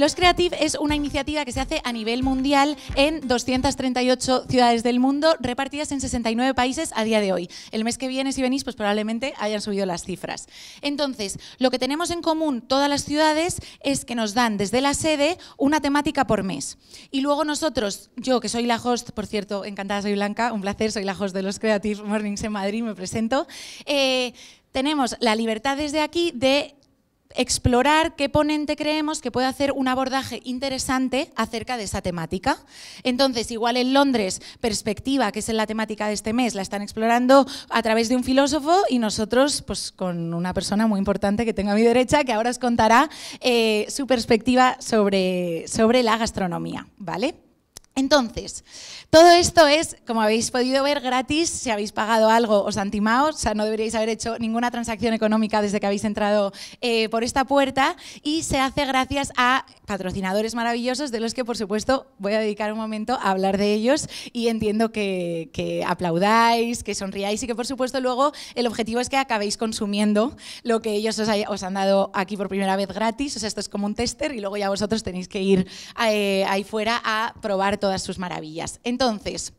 Los Creative es una iniciativa que se hace a nivel mundial en 238 ciudades del mundo, repartidas en 69 países a día de hoy. El mes que viene, si venís, pues probablemente hayan subido las cifras. Entonces, lo que tenemos en común todas las ciudades es que nos dan desde la sede una temática por mes. Y luego nosotros, yo que soy la host, por cierto, encantada soy Blanca, un placer, soy la host de los Creative Mornings en Madrid, me presento. Eh, tenemos la libertad desde aquí de explorar qué ponente creemos que puede hacer un abordaje interesante acerca de esa temática. Entonces, igual en Londres, perspectiva, que es la temática de este mes, la están explorando a través de un filósofo y nosotros, pues con una persona muy importante que tengo a mi derecha, que ahora os contará eh, su perspectiva sobre, sobre la gastronomía, ¿vale? Entonces, todo esto es, como habéis podido ver, gratis. Si habéis pagado algo, os antimaos. O sea, no deberíais haber hecho ninguna transacción económica desde que habéis entrado eh, por esta puerta. Y se hace gracias a patrocinadores maravillosos, de los que, por supuesto, voy a dedicar un momento a hablar de ellos. Y entiendo que, aplaudáis, que sonriáis y que, por supuesto, luego el objetivo es que acabéis consumiendo lo que ellos os, han dado aquí por primera vez gratis. O sea, esto es como un tester y luego ya vosotros tenéis que ir eh, ahí fuera a probar todas sus maravillas. Entonces,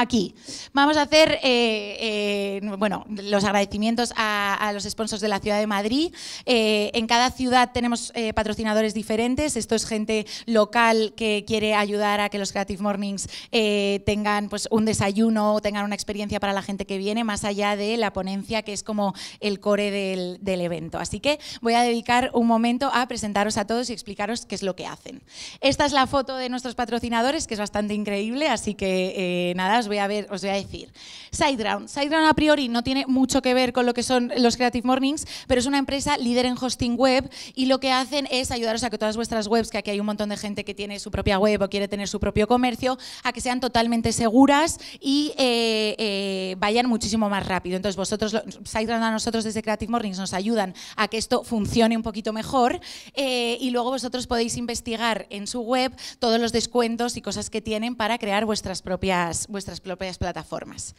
aquí. Vamos a hacer, eh, eh, bueno, los agradecimientos a, los sponsors de la Ciudad de Madrid. Eh, en cada ciudad tenemos patrocinadores diferentes. Esto es gente local que quiere ayudar a que los Creative Mornings tengan pues, un desayuno o tengan una experiencia para la gente que viene, más allá de la ponencia que es como el core del, evento. Así que voy a dedicar un momento a presentaros a todos y explicaros qué es lo que hacen. Esta es la foto de nuestros patrocinadores, que es bastante increíble, así que nada, voy a ver, os voy a decir. SiteGround. SiteGround a priori no tiene mucho que ver con lo que son los Creative Mornings, pero es una empresa líder en hosting web y lo que hacen es ayudaros a que todas vuestras webs, que aquí hay un montón de gente que tiene su propia web o quiere tener su propio comercio, a que sean totalmente seguras y eh, eh, vayan muchísimo más rápido. Entonces vosotros, SiteGround a nosotros desde Creative Mornings nos ayudan a que esto funcione un poquito mejor eh, y luego vosotros podéis investigar en su web todos los descuentos y cosas que tienen para crear vuestras propias, vuestras propias plataformas.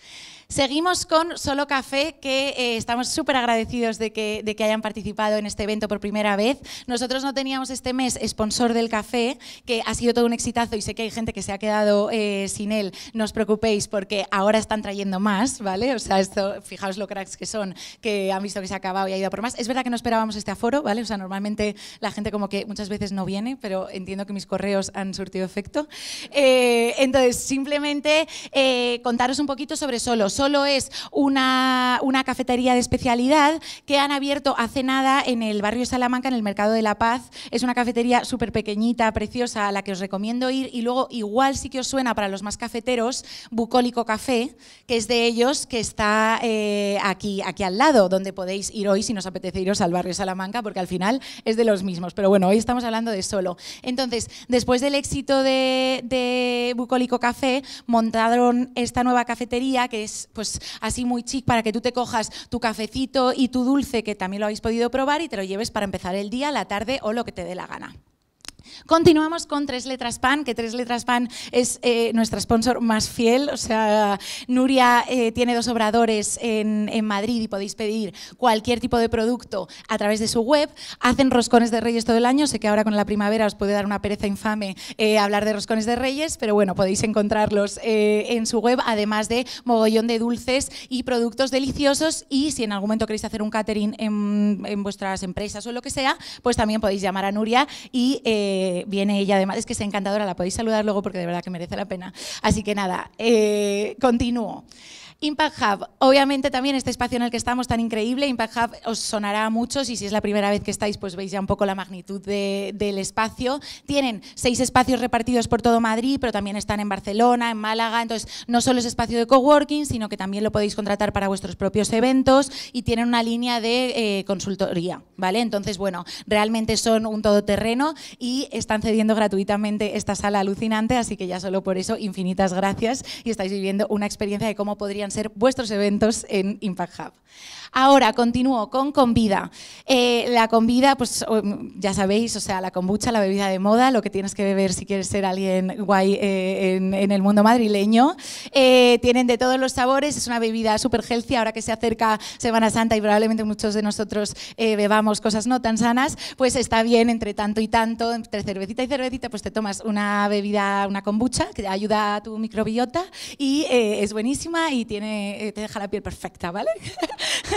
Seguimos con Solo Café, que eh, estamos súper agradecidos de que, de que hayan participado en este evento por primera vez. Nosotros no teníamos este mes sponsor del café, que ha sido todo un exitazo y sé que hay gente que se ha quedado eh, sin él. No os preocupéis porque ahora están trayendo más, ¿vale? O sea, esto, fijaos lo cracks que son, que han visto que se ha acabado y ha ido por más. Es verdad que no esperábamos este aforo, ¿vale? O sea, normalmente la gente como que muchas veces no viene, pero entiendo que mis correos han surtido efecto. Eh, entonces, simplemente eh, contaros un poquito sobre Solo. Solo es una, cafetería de especialidad que han abierto hace nada en el barrio Salamanca, en el Mercado de la Paz. Es una cafetería súper pequeñita, preciosa, a la que os recomiendo ir. Y luego, igual sí que os suena para los más cafeteros, Bucólico Café, que es de ellos, que está eh, aquí, aquí al lado, donde podéis ir hoy si nos apetece iros al barrio Salamanca, porque al final es de los mismos. Pero bueno, hoy estamos hablando de Solo. Entonces, después del éxito de, de Bucólico Café, montaron esta nueva cafetería que es pues así muy chic para que tú te cojas tu cafecito y tu dulce que también lo habéis podido probar y te lo lleves para empezar el día, la tarde o lo que te dé la gana. Continuamos con Tres Letras Pan, que Tres Letras Pan es nuestro eh, nuestra sponsor más fiel. O sea, Nuria eh, tiene dos obradores en, Madrid y podéis pedir cualquier tipo de producto a través de su web. Hacen roscones de reyes todo el año. Sé que ahora con la primavera os puede dar una pereza infame eh, hablar de roscones de reyes, pero bueno, podéis encontrarlos en su web, además de mogollón de dulces y productos deliciosos. Y si en algún momento queréis hacer un catering en, en vuestras empresas o lo que sea, pues también podéis llamar a Nuria y eh, viene ella, además es que es encantadora, la podéis saludar luego porque de verdad que merece la pena. Así que nada, eh, continúo. Impact Hub, obviamente también este espacio en el que estamos tan increíble, Impact Hub os sonará a muchos y si es la primera vez que estáis pues veis ya un poco la magnitud del espacio. Tienen seis espacios repartidos por todo Madrid, pero también están en Barcelona, en Málaga, entonces no solo es espacio de coworking, sino que también lo podéis contratar para vuestros propios eventos y tienen una línea de eh, consultoría, ¿vale? Entonces, bueno, realmente son un todoterreno y están cediendo gratuitamente esta sala alucinante, así que ya solo por eso infinitas gracias y estáis viviendo una experiencia de cómo podrían ser vuestros eventos en Impact Hub. Ahora continúo con Convida. Eh, la Convida, pues mm, ya sabéis, o sea, la kombucha, la bebida de moda, lo que tienes que beber si quieres ser alguien guay eh, en, el mundo madrileño. Eh, tienen de todos los sabores, es una bebida súper healthy. Ahora que se acerca Semana Santa y probablemente muchos de nosotros eh, bebamos cosas no tan sanas, pues está bien entre tanto y tanto, entre cervecita y cervecita, pues te tomas una bebida, una kombucha, que ayuda a tu microbiota y es buenísima y tiene, te deja la piel perfecta, ¿vale?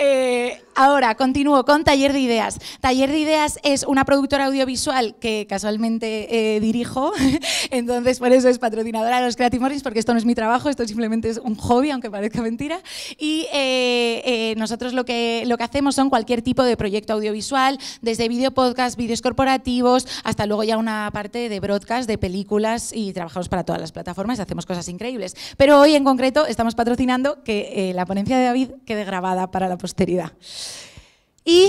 Eh, ahora, continúo con Taller de Ideas. Taller de Ideas es una productora audiovisual que casualmente eh, dirijo, entonces por eso es patrocinadora de los Creative Mornings, porque esto no es mi trabajo, esto simplemente es un hobby, aunque parezca mentira. Y eh, nosotros lo que, lo que hacemos son cualquier tipo de proyecto audiovisual, desde video podcast, vídeos corporativos, hasta luego ya una parte de broadcast, de películas y trabajamos para todas las plataformas, hacemos cosas increíbles. Pero hoy en concreto estamos patrocinando que la ponencia de David quede grabada para la posteridad. Y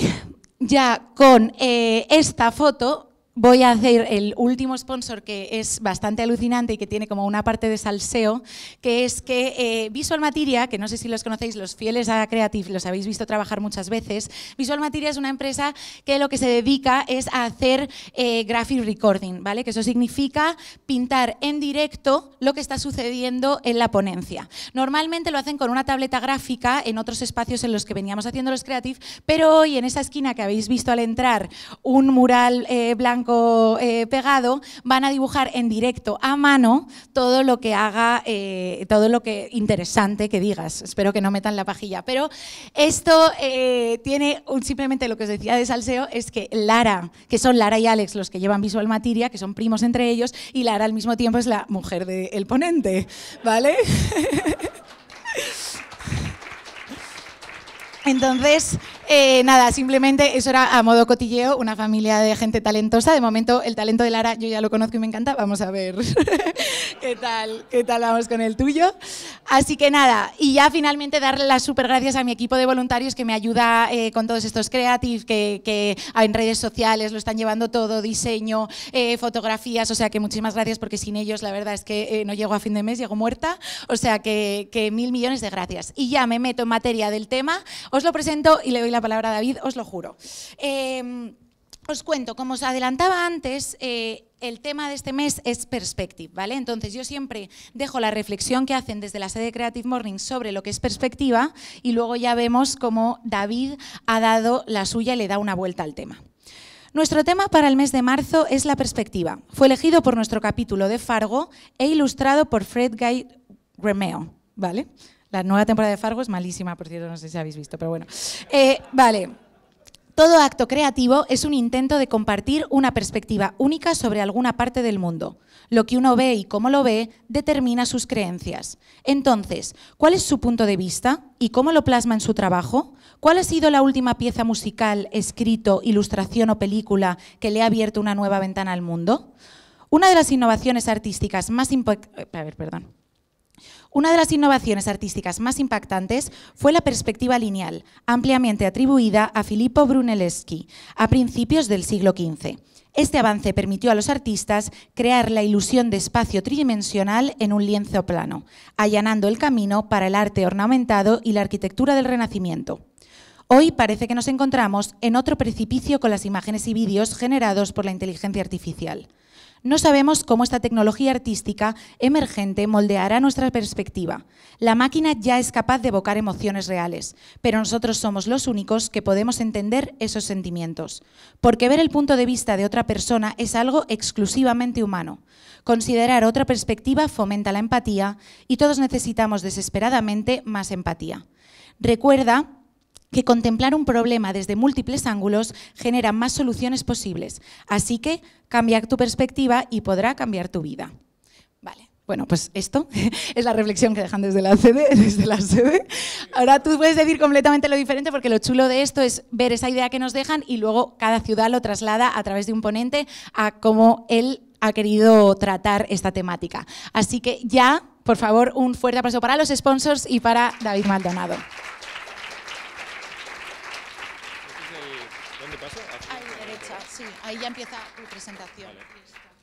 ya con eh, esta foto voy a hacer el último sponsor que es bastante alucinante y que tiene como una parte de salseo, que es que eh, Visual Materia, que no sé si los conocéis, los fieles a Creative, los habéis visto trabajar muchas veces, Visual Materia es una empresa que lo que se dedica es a hacer eh, graphic recording, ¿vale? Que eso significa pintar en directo lo que está sucediendo en la ponencia. Normalmente lo hacen con una tableta gráfica en otros espacios en los que veníamos haciendo los Creative, pero hoy en esa esquina que habéis visto al entrar un mural eh, blanco eh, pegado, van a dibujar en directo a mano todo lo que haga, eh, todo lo que interesante que digas. Espero que no metan la pajilla. Pero esto eh, tiene simplemente lo que os decía de salseo es que Lara, que son Lara y Alex los que llevan Visual Materia, que son primos entre ellos, y Lara al mismo tiempo es la mujer del ponente, ¿vale? Entonces, eh, nada, simplemente eso era a modo cotilleo, una familia de gente talentosa. De momento, el talento de Lara yo ya lo conozco y me encanta. Vamos a ver qué tal, qué tal vamos con el tuyo. Así que nada, y ya finalmente darle las super gracias a mi equipo de voluntarios que me ayuda eh, con todos estos creativos que, en redes sociales lo están llevando todo, diseño, eh, fotografías. O sea que muchísimas gracias porque sin ellos la verdad es que no llego a fin de mes, llego muerta. O sea que, mil millones de gracias. Y ya me meto en materia del tema, os lo presento y le doy la palabra David, os lo juro. Em, os cuento, como os adelantaba antes, eh, el tema de este mes es perspective, ¿vale? Entonces yo siempre dejo la reflexión que hacen desde la sede de Creative Morning sobre lo que es perspectiva y luego ya vemos cómo David ha dado la suya y le da una vuelta al tema. Nuestro tema para el mes de marzo es la perspectiva. Fue elegido por nuestro capítulo de Fargo e ilustrado por Fred Guy Remeo, ¿vale? La nueva temporada de Fargo es malísima, por cierto, no sé si habéis visto, pero bueno. Eh, vale. Todo acto creativo es un intento de compartir una perspectiva única sobre alguna parte del mundo. Lo que uno ve y cómo lo ve determina sus creencias. Entonces, ¿cuál es su punto de vista y cómo lo plasma en su trabajo? ¿Cuál ha sido la última pieza musical, escrito, ilustración o película que le ha abierto una nueva ventana al mundo? Una de las innovaciones artísticas más, eh, a ver, perdón. Una de las innovaciones artísticas más impactantes fue la perspectiva lineal, ampliamente atribuida a Filippo Brunelleschi a principios del siglo XV. Este avance permitió a los artistas crear la ilusión de espacio tridimensional en un lienzo plano, allanando el camino para el arte ornamentado y la arquitectura del Renacimiento. Hoy parece que nos encontramos en otro precipicio con las imágenes y vídeos generados por la inteligencia artificial. No sabemos cómo esta tecnología artística emergente moldeará nuestra perspectiva. La máquina ya es capaz de evocar emociones reales, pero nosotros somos los únicos que podemos entender esos sentimientos. Porque ver el punto de vista de otra persona es algo exclusivamente humano. Considerar otra perspectiva fomenta la empatía y todos necesitamos desesperadamente más empatía. Recuerda que contemplar un problema desde múltiples ángulos genera más soluciones posibles. Así que cambia tu perspectiva y podrá cambiar tu vida. Vale. Bueno, pues esto es la reflexión que dejan desde la sede, desde la Ahora tú puedes decir completamente lo diferente porque lo chulo de esto es ver esa idea que nos dejan y luego cada ciudad lo traslada a través de un ponente a cómo él ha querido tratar esta temática. Así que ya, por favor, un fuerte aplauso para los sponsors y para David Maldonado. ahí ya empieza tu presentación.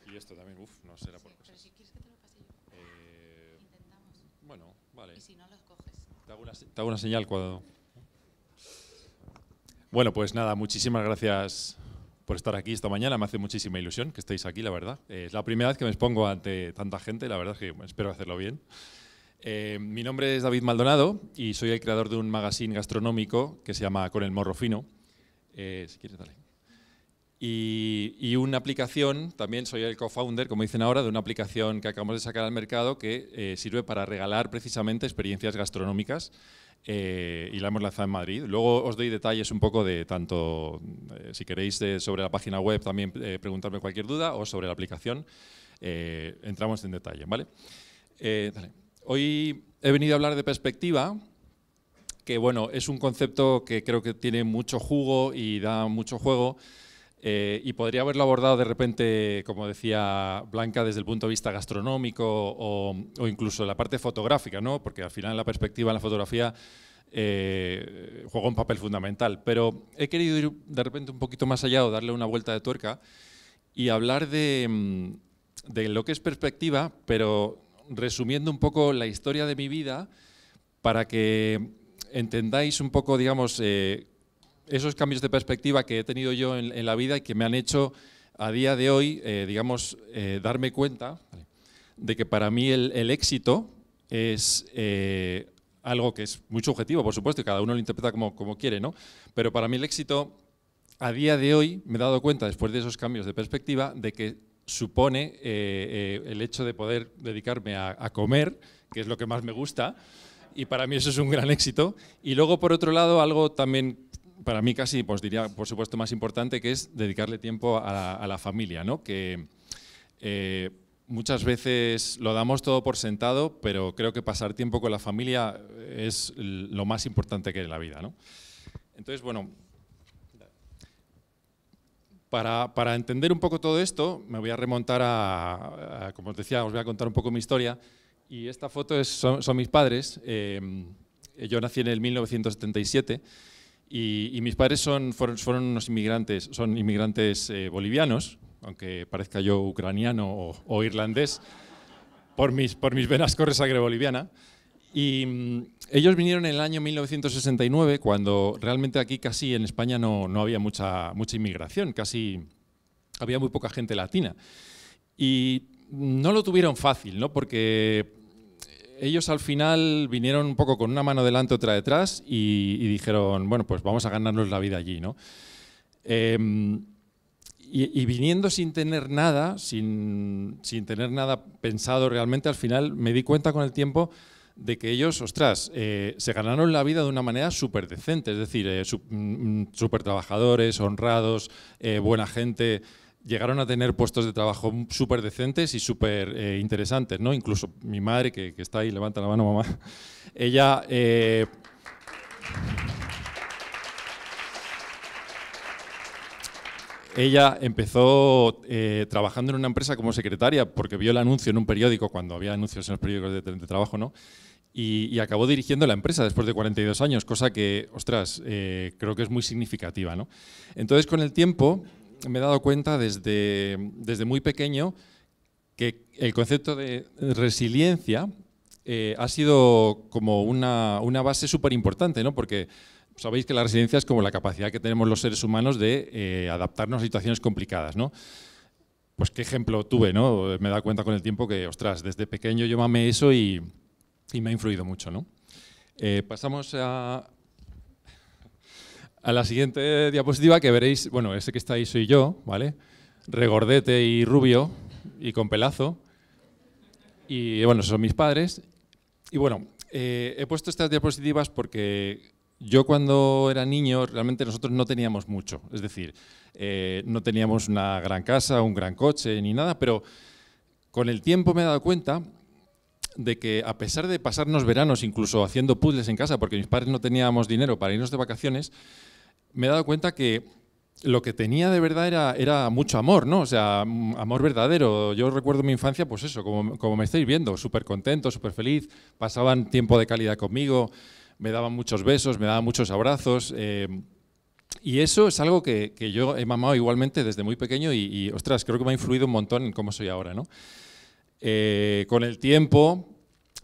Y, esto. también, uff, no será por cosas. Pero si quieres que te lo pase eh, Bueno, vale. Y si no lo coges. Te hago una, señal cuando... Bueno, pues nada, muchísimas gracias por estar aquí esta mañana. Me hace muchísima ilusión que estéis aquí, la verdad. Eh, es la primera vez que me expongo ante tanta gente, la verdad es que espero hacerlo bien. Eh, mi nombre es David Maldonado y soy el creador de un magazine gastronómico que se llama Con el Morro Fino. si quieres, dale y, una aplicación, también soy el co-founder, como dicen ahora, de una aplicación que acabamos de sacar al mercado que eh, sirve para regalar precisamente experiencias gastronómicas. Eh, y la hemos lanzado en Madrid. Luego os doy detalles un poco de tanto, eh, si queréis, sobre la página web también preguntarme cualquier duda o sobre la aplicación. entramos en detalle, ¿vale? Hoy he venido a hablar de perspectiva, que bueno, es un concepto que creo que tiene mucho jugo y da mucho juego. Eh, y podría haberlo abordado de repente, como decía Blanca, desde el punto de vista gastronómico o, incluso la parte fotográfica, ¿no? porque al final la perspectiva en la fotografía eh, juega un papel fundamental. Pero he querido ir de repente un poquito más allá o darle una vuelta de tuerca y hablar de, mm, lo que es perspectiva, pero resumiendo un poco la historia de mi vida para que entendáis un poco, digamos, eh, esos cambios de perspectiva que he tenido yo en, la vida y que me han hecho a día de hoy, eh, digamos, eh, darme cuenta de que para mí el, éxito es eh, algo que es mucho objetivo, por supuesto, y cada uno lo interpreta como, como quiere, ¿no? Pero para mí el éxito, a día de hoy, me he dado cuenta, después de esos cambios de perspectiva, de que supone el hecho de poder dedicarme a comer, que es lo que más me gusta, y para mí eso es un gran éxito. Y luego, por otro lado, algo también para mí casi, pues diría, por supuesto, más importante, que es dedicarle tiempo a la, familia, ¿no? Que eh, muchas veces lo damos todo por sentado, pero creo que pasar tiempo con la familia es lo más importante que hay en la vida, ¿no? Entonces, bueno, para, para, entender un poco todo esto, me voy a remontar a, como os decía, os voy a contar un poco mi historia. Y esta foto es, son, mis padres. Eh, yo nací en el 1977 y, mis padres son, fueron, unos inmigrantes, son inmigrantes eh, bolivianos, aunque parezca yo ucraniano o, irlandés, por mis, por mis venas corre sangre boliviana. Y mm, ellos vinieron en el año 1969, cuando realmente aquí casi en España no, no había mucha, mucha inmigración, casi había muy poca gente latina. Y no lo tuvieron fácil, ¿no? Porque ellos al final vinieron un poco con una mano delante, otra detrás y, dijeron, bueno, pues vamos a ganarnos la vida allí, ¿no? Em, y, viniendo sin tener nada, sin, tener nada pensado realmente, al final me di cuenta con el tiempo de que ellos, ostras, eh, se ganaron la vida de una manera súper decente, es decir, eh, súper mm, mm, trabajadores, honrados, eh, buena gente llegaron a tener puestos de trabajo súper decentes y súper eh, interesantes, ¿no? Incluso mi madre, que, está ahí, levanta la mano, mamá, ella... Eh, ella empezó eh, trabajando en una empresa como secretaria porque vio el anuncio en un periódico, cuando había anuncios en los periódicos de, trabajo, ¿no? Y, y, acabó dirigiendo la empresa después de 42 años, cosa que, ostras, creo que es muy significativa, ¿no? Entonces, con el tiempo, me he dado cuenta desde, desde muy pequeño que el concepto de resiliencia eh, ha sido como una, base súper importante, porque sabéis que la resiliencia es como la capacidad que tenemos los seres humanos de eh, adaptarnos a situaciones complicadas. Pues qué ejemplo tuve, ¿no? me he dado cuenta con el tiempo que, ostras, desde pequeño yo mamé eso y, me ha influido mucho. ¿no? Eh, pasamos a, a la siguiente diapositiva que veréis, bueno, ese que está ahí soy yo, ¿vale? Regordete y rubio y con pelazo. Y bueno, son mis padres. Y bueno, eh, he puesto estas diapositivas porque yo cuando era niño realmente nosotros no teníamos mucho. Es decir, eh, no teníamos una gran casa, un gran coche ni nada, pero con el tiempo me he dado cuenta de que a pesar de pasarnos veranos incluso haciendo puzzles en casa, porque mis padres no teníamos dinero para irnos de vacaciones, me he dado cuenta que lo que tenía de verdad era, mucho amor, ¿no? O sea, amor verdadero. Yo recuerdo mi infancia, pues eso, como, me estáis viendo, súper contento, súper feliz, pasaban tiempo de calidad conmigo, me daban muchos besos, me daban muchos abrazos. Eh, y eso es algo que, yo he mamado igualmente desde muy pequeño y, ostras, creo que me ha influido un montón en cómo soy ahora, ¿no? Eh, con el tiempo,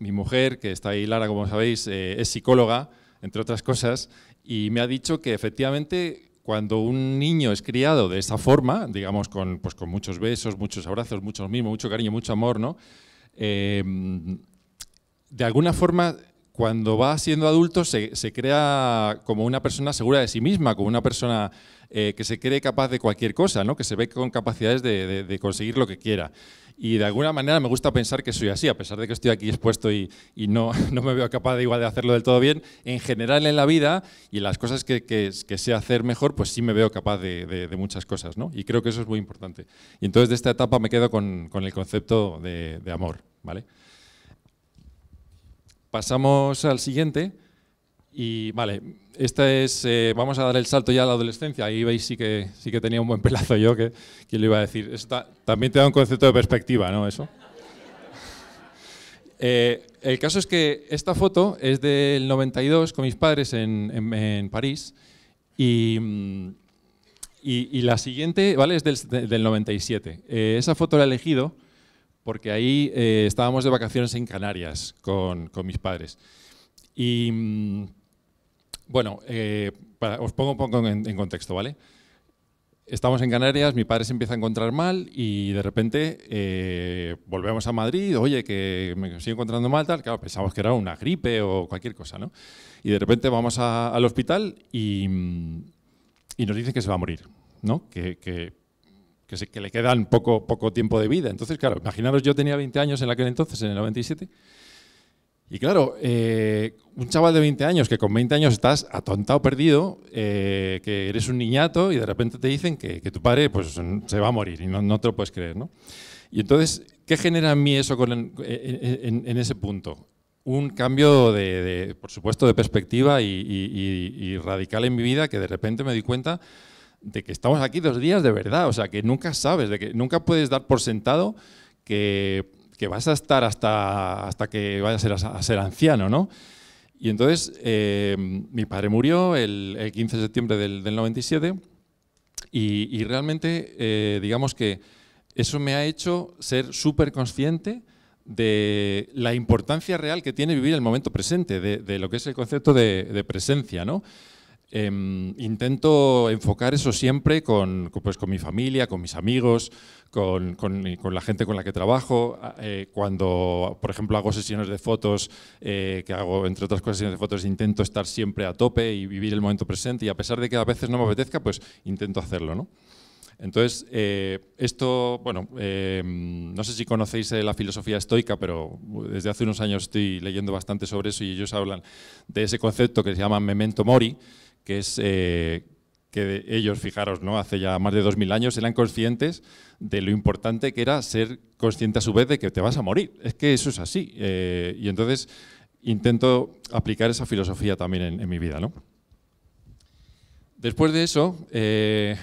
mi mujer, que está ahí Lara, como sabéis, eh, es psicóloga, entre otras cosas, y me ha dicho que efectivamente cuando un niño es criado de esa forma, digamos con, pues, muchos besos, muchos abrazos, muchos mimos, mucho cariño, mucho amor, ¿no? Em, de alguna forma cuando va siendo adulto se, crea como una persona segura de sí misma, como una persona eh, que se cree capaz de cualquier cosa, ¿no? que se ve con capacidades de conseguir lo que quiera. Y de alguna manera me gusta pensar que soy así, a pesar de que estoy aquí expuesto y, no, me veo capaz de igual de hacerlo del todo bien, en general en la vida y las cosas que, sé hacer mejor, pues sí me veo capaz de, muchas cosas, ¿no? Y creo que eso es muy importante. Y entonces de esta etapa me quedo con, el concepto de, de amor, ¿vale? Pasamos al siguiente. Y vale, esta es, eh, vamos a dar el salto ya a la adolescencia. Ahí veis sí que, sí que tenía un buen pelazo yo, que, que le iba a decir. también te da un concepto de perspectiva, ¿no? Eso. Eh, el caso es que esta foto es del 92 con mis padres en, París y, la siguiente ¿vale? es del, 97. Eh, esa foto la he elegido porque ahí estábamos de vacaciones en Canarias con, con mis padres. Y mm, bueno, eh, os pongo un poco en, contexto, ¿vale? Estamos en Canarias, mi padre se empieza a encontrar mal y de repente eh, volvemos a Madrid, oye, que me estoy encontrando mal, tal, claro, pensamos que era una gripe o cualquier cosa, ¿no? Y de repente vamos al hospital y, nos dicen que se va a morir, ¿no? Que, le quedan poco, poco tiempo de vida. Entonces, claro, imaginaros, yo tenía 20 años en aquel entonces, en el 97, y claro, eh, un chaval de 20 años que con 20 años estás atontado, perdido, eh, que eres un niñato y de repente te dicen que, tu padre pues, se va a morir y no, te lo puedes creer. ¿no? Y entonces, ¿qué genera en mí eso eh, en, ese punto? Un cambio, de, por supuesto, de perspectiva y, radical en mi vida que de repente me di cuenta de que estamos aquí dos días de verdad, o sea, que nunca sabes, de que nunca puedes dar por sentado que que vas a estar hasta, hasta que vayas a ser, anciano, ¿no? Y entonces eh, mi padre murió el, 15 de septiembre del, 97 y, realmente eh, digamos que eso me ha hecho ser súper consciente de la importancia real que tiene vivir el momento presente, de, lo que es el concepto de, de presencia, ¿no? Em, intento enfocar eso siempre con, pues, con mi familia, con mis amigos, con, la gente con la que trabajo. Ah, eh, cuando, por ejemplo, hago sesiones de fotos, eh, que hago, entre otras cosas, sesiones de fotos, intento estar siempre a tope y vivir el momento presente y a pesar de que a veces no me apetezca, pues intento hacerlo. ¿no? Entonces, eh, esto, bueno, em, no sé si conocéis la filosofía estoica, pero uh, desde hace unos años estoy leyendo bastante sobre eso y ellos hablan de ese concepto que se llama memento mori, que es eh, que ellos, fijaros, ¿no? hace ya más de 2.000 años eran conscientes de lo importante que era ser consciente a su vez de que te vas a morir. Es que eso es así. Eh, y entonces intento aplicar esa filosofía también en, mi vida. Después de eso, eh,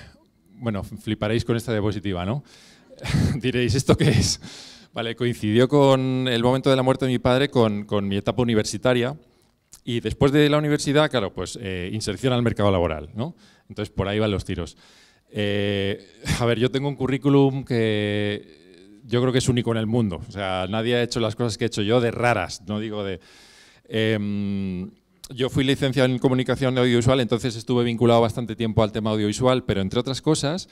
bueno, fliparéis con esta diapositiva, ¿no? Diréis, ¿esto qué es? Vale, coincidió con el momento de la muerte de mi padre con, con mi etapa universitaria. Y después de la universidad, claro, pues eh, inserción al mercado laboral, ¿no? Entonces por ahí van los tiros. Eh, a ver, yo tengo un currículum que yo creo que es único en el mundo. O sea, nadie ha hecho las cosas que he hecho yo de raras, no digo de... Em, yo fui licenciado en comunicación audiovisual, entonces estuve vinculado bastante tiempo al tema audiovisual, pero entre otras cosas,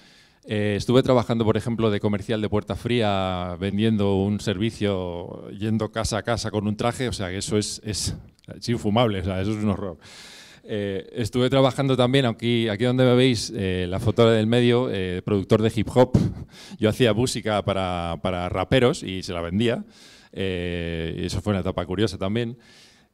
eh, estuve trabajando, por ejemplo, de comercial de puerta fría, vendiendo un servicio, yendo casa a casa con un traje, o sea, que eso es es infumable, eso es un horror. Eh, estuve trabajando también, aquí, aquí donde me veis, eh, la foto del medio, eh, productor de hip hop. Yo hacía música para, para raperos y se la vendía. eso fue una etapa curiosa también.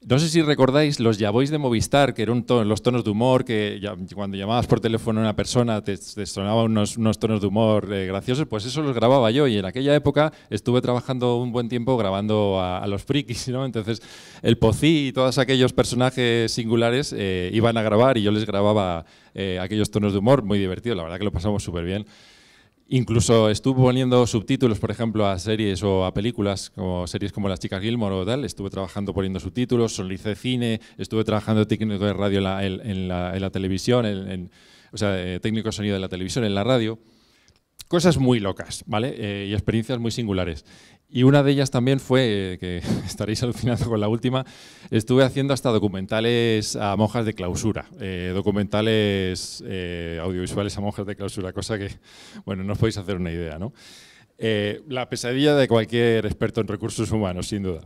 No sé si recordáis los Yabois de Movistar, que eran los tonos de humor, que cuando llamabas por teléfono a una persona te, sonaban unos, tonos de humor eh, graciosos, pues eso los grababa yo y en aquella época estuve trabajando un buen tiempo grabando a, los frikis, ¿no? Entonces el Pocí y todos aquellos personajes singulares eh, iban a grabar y yo les grababa eh, aquellos tonos de humor, muy divertido, la verdad que lo pasamos súper bien. Incluso estuve poniendo subtítulos, por ejemplo, a series o a películas, como series como Las chicas Gilmore o tal. Estuve trabajando poniendo subtítulos, solicité cine, estuve trabajando técnico de radio en la, televisión, en, o sea, eh, técnico de sonido de la televisión, en la radio. Cosas muy locas, ¿vale? Eh, y experiencias muy singulares. Y una de ellas también fue, eh, que estaréis alucinando con la última, estuve haciendo hasta documentales a monjas de clausura, eh, documentales eh, audiovisuales a monjas de clausura, cosa que, bueno, no os podéis hacer una idea, ¿no? la pesadilla de cualquier experto en recursos humanos, sin duda.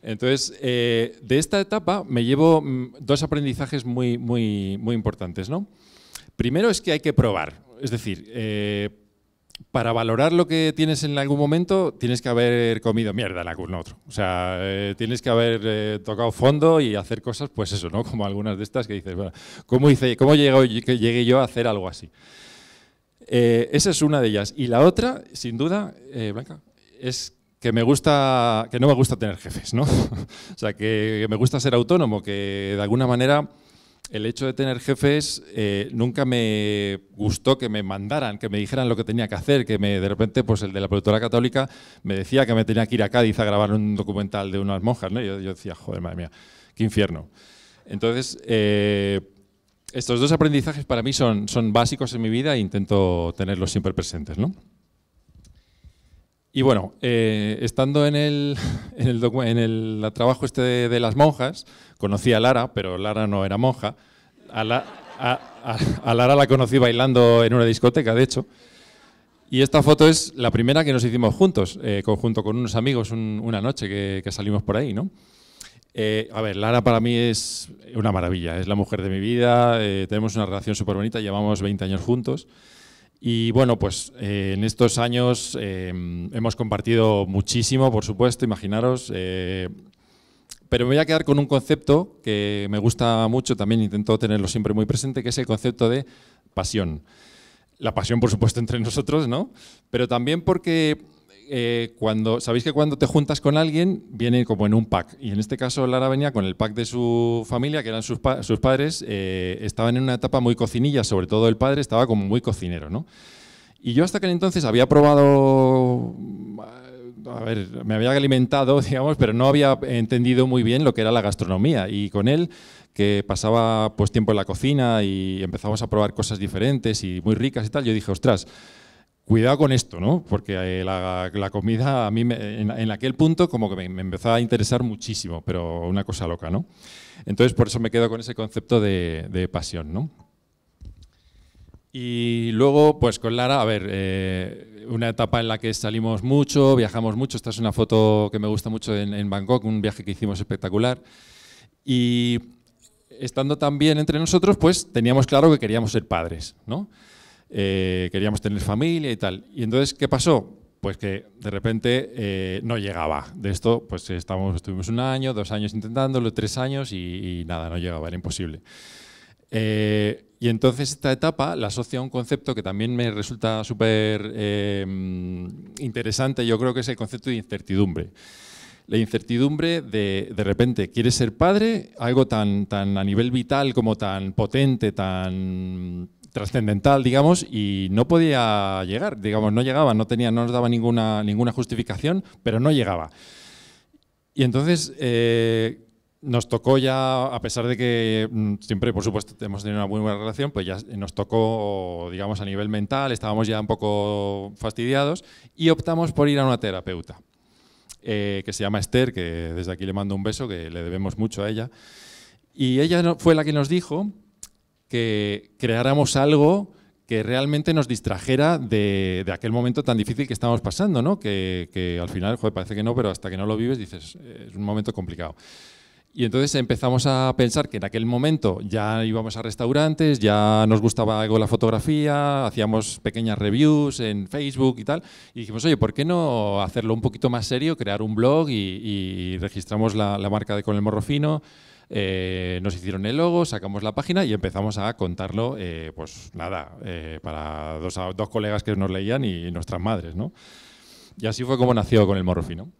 Entonces, de esta etapa me llevo mm, dos aprendizajes muy, muy, muy importantes, ¿no? Primero es que hay que probar, es decir, para valorar lo que tienes en algún momento, tienes que haber comido mierda en algún otro. O sea, eh, tienes que haber eh, tocado fondo y hacer cosas, pues eso, ¿no? Como algunas de estas que dices, bueno, ¿cómo, hice, cómo llegué, yo a hacer algo así? Eh, esa es una de ellas. Y la otra, sin duda, Blanca, es que me gusta, que no me gusta tener jefes, ¿no? o sea, que me gusta ser autónomo, que de alguna manera el hecho de tener jefes eh, nunca me gustó que me mandaran, que me dijeran lo que tenía que hacer, que me, de repente pues el de la productora católica me decía que me tenía que ir a Cádiz a grabar un documental de unas monjas, ¿no? Yo, decía, joder, madre mía, qué infierno. Entonces, eh, estos dos aprendizajes para mí son, son básicos en mi vida e intento tenerlos siempre presentes, ¿no? Y bueno, eh, estando en el, en el, trabajo este de las monjas, Conocí a Lara, pero Lara no era monja. A, Lara la conocí bailando en una discoteca, de hecho. Y esta foto es la primera que nos hicimos juntos, eh, conjunto junto con unos amigos una noche que, salimos por ahí, ¿no? Eh, a ver, Lara para mí es una maravilla, es la mujer de mi vida, eh, tenemos una relación súper bonita, llevamos 20 años juntos. Y bueno, pues en estos años hemos compartido muchísimo, por supuesto, imaginaros, pero me voy a quedar con un concepto que me gusta mucho, también intento tenerlo siempre muy presente, que es el concepto de pasión. La pasión, por supuesto, entre nosotros, ¿no? Pero también porque eh, cuando sabéis que cuando te juntas con alguien viene como en un pack y en este caso Lara venía con el pack de su familia que eran sus, sus padres eh, estaban en una etapa muy cocinilla sobre todo el padre estaba como muy cocinero no y yo hasta aquel entonces había probado a ver, me había alimentado, digamos, pero no había entendido muy bien lo que era la gastronomía. Y con él, que pasaba pues tiempo en la cocina y empezamos a probar cosas diferentes y muy ricas y tal, yo dije, ostras, cuidado con esto, ¿no? Porque eh, la, comida a mí en, aquel punto como que me, empezaba empezó a interesar muchísimo, pero una cosa loca, ¿no? Entonces por eso me quedo con ese concepto de pasión, ¿no? Y luego, pues con Lara, a ver, eh, una etapa en la que salimos mucho, viajamos mucho. Esta es una foto que me gusta mucho en, Bangkok, un viaje que hicimos espectacular. Y estando también entre nosotros, pues teníamos claro que queríamos ser padres, ¿no? Eh, queríamos tener familia y tal. Y entonces, ¿qué pasó? Pues que de repente eh, no llegaba. De esto, pues estamos, estuvimos un año, dos años intentándolo, tres años y, y nada, no llegaba, era imposible. Eh, y entonces esta etapa la asocia a un concepto que también me resulta súper eh, interesante, yo creo que es el concepto de incertidumbre. La incertidumbre de, de repente, ¿quieres ser padre? Algo tan, tan a nivel vital como tan potente, tan trascendental, digamos, y no podía llegar, digamos, no llegaba, no, tenía, no nos daba ninguna, ninguna justificación, pero no llegaba. Y entonces... Eh, nos tocó ya, a pesar de que mm, siempre, por supuesto, hemos tenido una muy buena relación, pues ya nos tocó, digamos, a nivel mental, estábamos ya un poco fastidiados y optamos por ir a una terapeuta, eh, que se llama Esther, que desde aquí le mando un beso, que le debemos mucho a ella. Y ella fue la que nos dijo que creáramos algo que realmente nos distrajera de, aquel momento tan difícil que estábamos pasando, ¿no? Que, que al final, joder, parece que no, pero hasta que no lo vives dices, es un momento complicado. Y entonces empezamos a pensar que en aquel momento ya íbamos a restaurantes, ya nos gustaba algo la fotografía, hacíamos pequeñas reviews en Facebook y tal. Y dijimos, oye, ¿por qué no hacerlo un poquito más serio, crear un blog y, registramos la, marca de Con el Morro Fino? Eh, nos hicieron el logo, sacamos la página y empezamos a contarlo, eh, pues nada, eh, para dos, dos colegas que nos leían y nuestras madres, ¿no? Y así fue como nació Con el Morro Fino.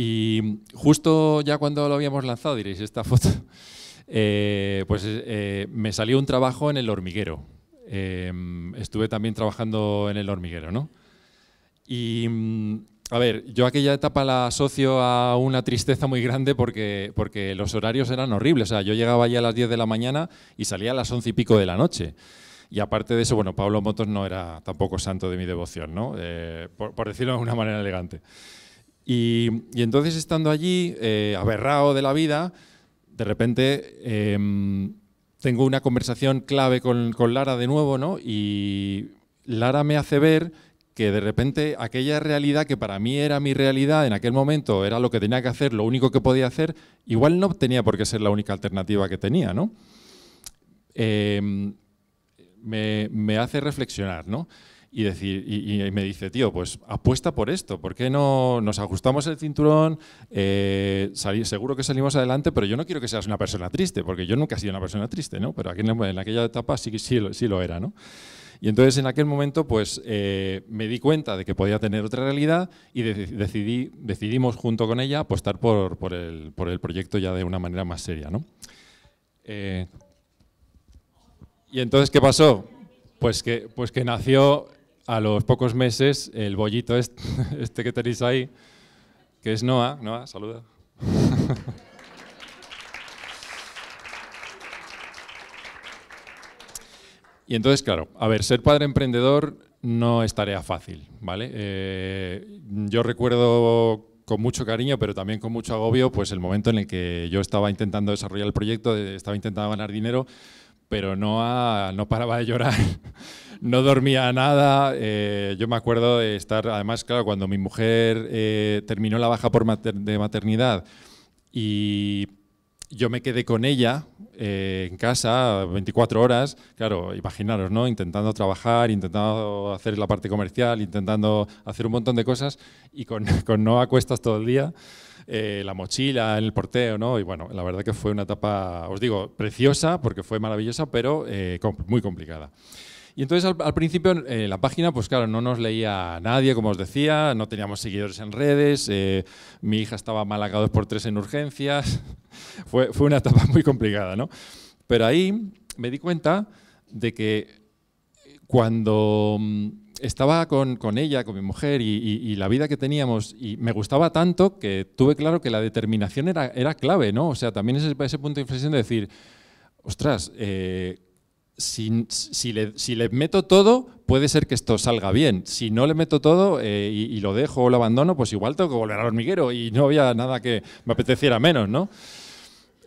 Y justo ya cuando lo habíamos lanzado, diréis esta foto, eh, pues eh, me salió un trabajo en el hormiguero. Eh, estuve también trabajando en el hormiguero, ¿no? Y mm, a ver, yo aquella etapa la asocio a una tristeza muy grande porque, porque los horarios eran horribles. O sea, yo llegaba ya a las 10 de la mañana y salía a las 11 y pico de la noche. Y aparte de eso, bueno, Pablo Motos no era tampoco santo de mi devoción, ¿no? por decirlo de una manera elegante. Y, entonces estando allí, eh, aberrado de la vida, de repente em, tengo una conversación clave con, Lara de nuevo, ¿no? Y Lara me hace ver que de repente aquella realidad que para mí era mi realidad en aquel momento, era lo que tenía que hacer, lo único que podía hacer, igual no tenía por qué ser la única alternativa que tenía, ¿no? Em, me, me, hace reflexionar, ¿no? y, decir, y, me dice, tío, pues apuesta por esto, ¿por qué no nos ajustamos el cinturón? Eh, seguro que salimos adelante, pero yo no quiero que seas una persona triste, porque yo nunca he sido una persona triste, ¿no? Pero aquí en, aquella etapa sí, sí, sí lo era, ¿no? Y entonces en aquel momento pues eh, me di cuenta de que podía tener otra realidad y decidí, decidimos junto con ella apostar por, el, proyecto ya de una manera más seria. ¿no? Eh, y entonces, ¿qué pasó? Pues que, pues que nació a los pocos meses, el bollito este, que tenéis ahí, que es Noah, Noah, saluda. y entonces, claro, a ver, ser padre emprendedor no es tarea fácil, ¿vale? Eh, yo recuerdo con mucho cariño, pero también con mucho agobio, pues el momento en el que yo estaba intentando desarrollar el proyecto, estaba intentando ganar dinero, pero no, no paraba de llorar no dormía nada. Eh, yo me acuerdo de estar, además, claro, cuando mi mujer eh, terminó la baja por de maternidad y yo me quedé con ella eh, en casa 24 horas, claro, imaginaros, ¿no? Intentando trabajar, intentando hacer la parte comercial, intentando hacer un montón de cosas y con, no acuestas todo el día. la mochila, el porteo, ¿no? Y bueno, la verdad que fue una etapa, os digo, preciosa porque fue maravillosa, pero muy complicada. Y entonces al, principio eh, la página, pues claro, no nos leía nadie, como os decía, no teníamos seguidores en redes, eh, mi hija estaba mal por tres en urgencias, fue, fue, una etapa muy complicada, ¿no? Pero ahí me di cuenta de que eh, cuando mm, estaba con, ella, con mi mujer y, la vida que teníamos, y me gustaba tanto que tuve claro que la determinación era, era clave, ¿no? O sea, también ese, ese punto de inflexión de decir, ostras, eh, si, le, meto todo, puede ser que esto salga bien. Si no le meto todo eh, y, lo dejo o lo abandono, pues igual tengo que volver al hormiguero y no había nada que me apeteciera menos, ¿no?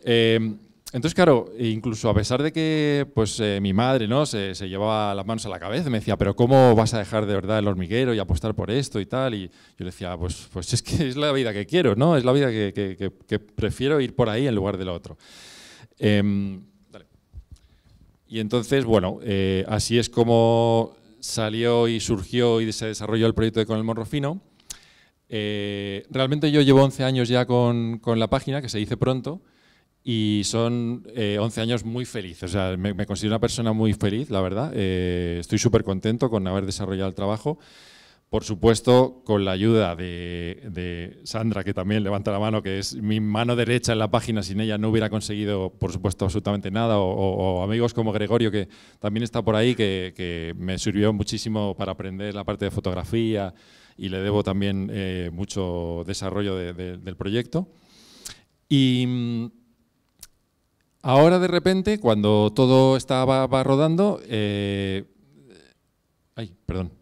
Eh, entonces, claro, e incluso a pesar de que pues, eh, mi madre ¿no? Se, llevaba las manos a la cabeza, y me decía, pero ¿cómo vas a dejar de verdad el hormiguero y apostar por esto y tal? Y yo le decía, pues, pues es que es la vida que quiero, ¿no? Es la vida que, prefiero ir por ahí en lugar de otro. Em, y entonces, bueno, eh, así es como salió y surgió y se desarrolló el proyecto de Con el Morro Fino. Eh, realmente yo llevo 11 años ya con, la página, que se dice pronto, y son 11 eh, años muy felices. O sea, me, me, considero una persona muy feliz, la verdad. estoy súper contento con haber desarrollado el trabajo. Por supuesto, con la ayuda de, Sandra, que también levanta la mano, que es mi mano derecha en la página, sin ella no hubiera conseguido, por supuesto, absolutamente nada, o, amigos como Gregorio, que también está por ahí, que, me sirvió muchísimo para aprender la parte de fotografía y le debo también eh, mucho desarrollo del proyecto. Y mm, ahora, de repente, cuando todo estaba va rodando, eh, ay, perdón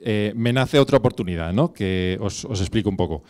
eh, me nace otra oportunidad, ¿no? Que os, explico un poco.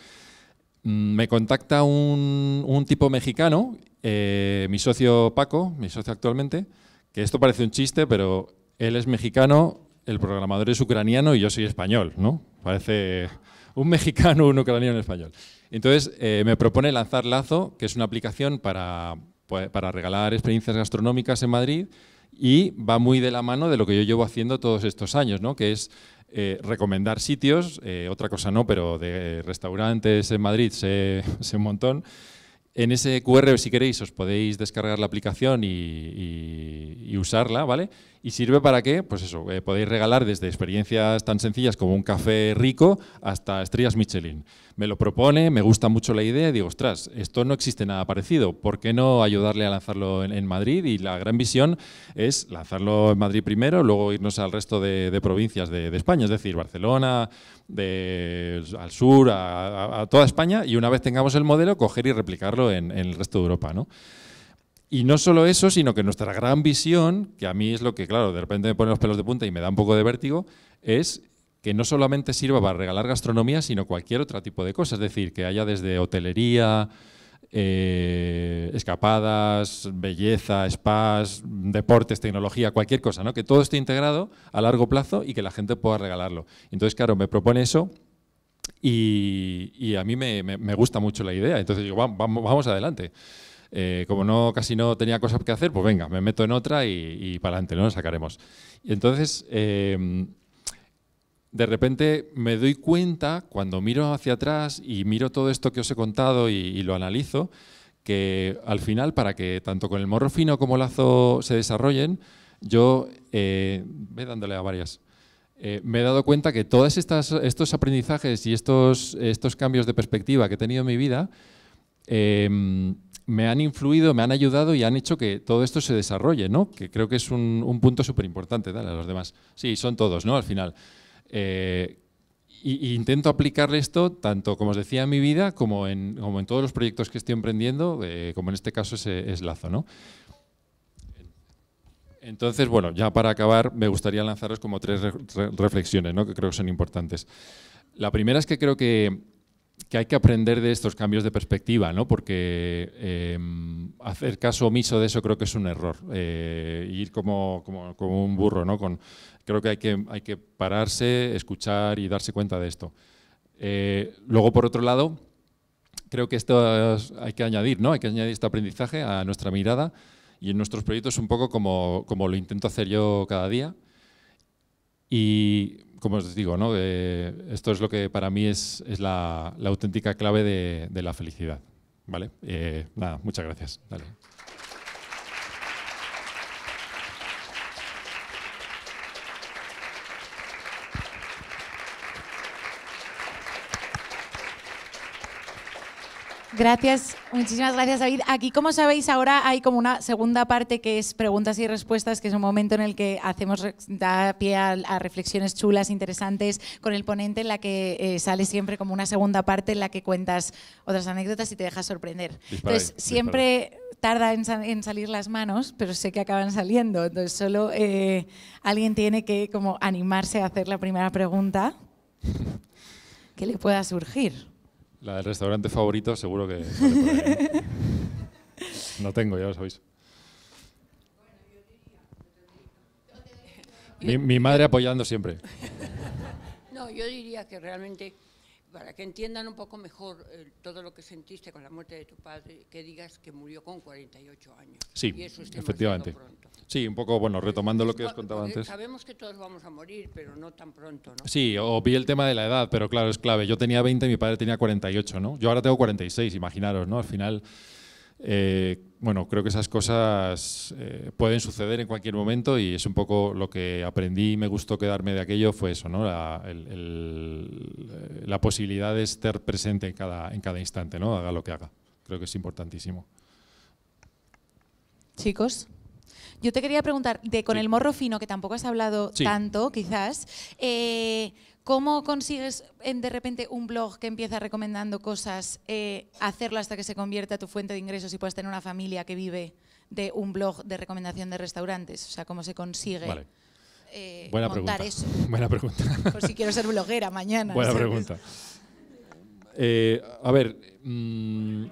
Mm, me contacta un, tipo mexicano, eh, mi socio Paco, mi socio actualmente, que esto parece un chiste, pero él es mexicano, el programador es ucraniano y yo soy español, ¿no? Parece un mexicano, un ucraniano en español. Entonces eh, me propone lanzar Lazo, que es una aplicación pues, para, regalar experiencias gastronómicas en Madrid y va muy de la mano de lo que yo llevo haciendo todos estos años, ¿no? que es eh, recomendar sitios, eh, otra cosa no, pero de eh, restaurantes en Madrid sé, un montón. En ese QR, si queréis, os podéis descargar la aplicación y, usarla, ¿vale? ¿Y sirve para qué? Pues eso, podéis regalar desde experiencias tan sencillas como un café rico hasta estrellas Michelin me lo propone, me gusta mucho la idea y digo, ostras, esto no existe nada parecido, ¿por qué no ayudarle a lanzarlo en, Madrid? Y la gran visión es lanzarlo en Madrid primero, luego irnos al resto de, provincias de, España, es decir, Barcelona, al sur, a, toda España, y una vez tengamos el modelo, coger y replicarlo en, el resto de Europa. ¿no? Y no solo eso, sino que nuestra gran visión, que a mí es lo que, claro, de repente me pone los pelos de punta y me da un poco de vértigo, es que no solamente sirva para regalar gastronomía, sino cualquier otro tipo de cosas. Es decir, que haya desde hotelería, eh, escapadas, belleza, spas, deportes, tecnología, cualquier cosa, ¿no? Que todo esté integrado a largo plazo y que la gente pueda regalarlo. Entonces, claro, me propone eso y, a mí me, gusta mucho la idea. Entonces digo, vamos, adelante. Eh, como no, casi no tenía cosas que hacer, pues venga, me meto en otra y, para adelante, ¿no? Nos sacaremos. entonces... Eh, de repente me doy cuenta, cuando miro hacia atrás y miro todo esto que os he contado y, lo analizo, que al final, para que tanto con el morro fino como el lazo se desarrollen, yo, eh, dándole a varias, eh, me he dado cuenta que todos estos aprendizajes y estos, estos cambios de perspectiva que he tenido en mi vida, em, me han influido, me han ayudado y han hecho que todo esto se desarrolle, ¿no? Que creo que es un, punto súper importante, dale a los demás. Sí, son todos, ¿no? Al final. Eh, intento aplicar esto tanto, como os decía, en mi vida como en, como en todos los proyectos que estoy emprendiendo, eh, como en este caso es, eslazo Lazo. Entonces, bueno, ya para acabar, me gustaría lanzaros como tres reflexiones que creo que son importantes. La primera es que creo que, hay que aprender de estos cambios de perspectiva, porque em, hacer caso omiso de eso creo que es un error. Eh, ir como, como, un burro, ¿no? con creo que hay que, hay que pararse, escuchar y darse cuenta de esto. Eh, luego, por otro lado, creo que esto hay que añadir, ¿no? Hay que añadir este aprendizaje a nuestra mirada y en nuestros proyectos un poco como, lo intento hacer yo cada día. Y como os digo, ¿no? Eh, esto es lo que para mí es, la, auténtica clave de, la felicidad. ¿Vale? Eh, nada, muchas gracias. Gracias, muchísimas gracias David. Aquí, como sabéis, ahora hay como una segunda parte que es preguntas y respuestas, que es un momento en el que hacemos da pie a, reflexiones chulas, interesantes, con el ponente, en la que eh, sale siempre como una segunda parte en la que cuentas otras anécdotas y te dejas sorprender. Entonces, siempre tarda en, salir las manos, pero sé que acaban saliendo. Entonces, solo eh, alguien tiene que como animarse a hacer la primera pregunta que le pueda surgir. La del restaurante favorito seguro que... ¿no? tengo, ya lo sabéis. mi madre apoyando siempre. No, yo diría que realmente para que entiendan un poco mejor eh, todo lo que sentiste con la muerte de tu padre, que digas que murió con 48 años. Sí, efectivamente. Sí, un poco, bueno, retomando lo que os contaba eh, antes. Sabemos que todos vamos a morir, pero no tan pronto, ¿no? Sí, o el tema de la edad, pero claro, es clave. Yo tenía 20 y mi padre tenía 48, ¿no? Yo ahora tengo 46, imaginaros, ¿no? Al final... Eh, bueno, creo que esas cosas eh, pueden suceder en cualquier momento y es un poco lo que aprendí y me gustó quedarme de aquello fue eso, ¿no? La, posibilidad de estar presente en cada, en cada instante, ¿no? Haga lo que haga. Creo que es importantísimo. Chicos. Yo te quería preguntar, de con el morro fino, que tampoco has hablado tanto, quizás, eh, ¿Cómo consigues de repente un blog que empieza recomendando cosas, eh, hacerlo hasta que se convierta tu fuente de ingresos y puedas tener una familia que vive de un blog de recomendación de restaurantes? O sea, ¿cómo se consigue vale. Eh, eso? Buena pregunta. Por si quiero ser bloguera mañana. Buena pregunta. Eh, a ver. Mm,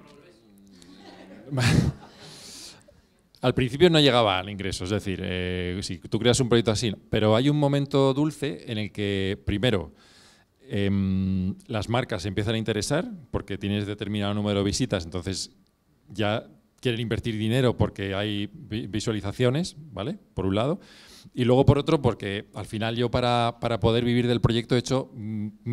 al principio no llegaba al ingreso, es decir, eh, si tú creas un proyecto así, pero hay un momento dulce en el que, primero, em, las marcas se empiezan a interesar porque tienes determinado número de visitas, entonces ya quieren invertir dinero porque hay visualizaciones, ¿vale? Por un lado. Y luego, por otro, porque al final yo para, poder vivir del proyecto he hecho 1.500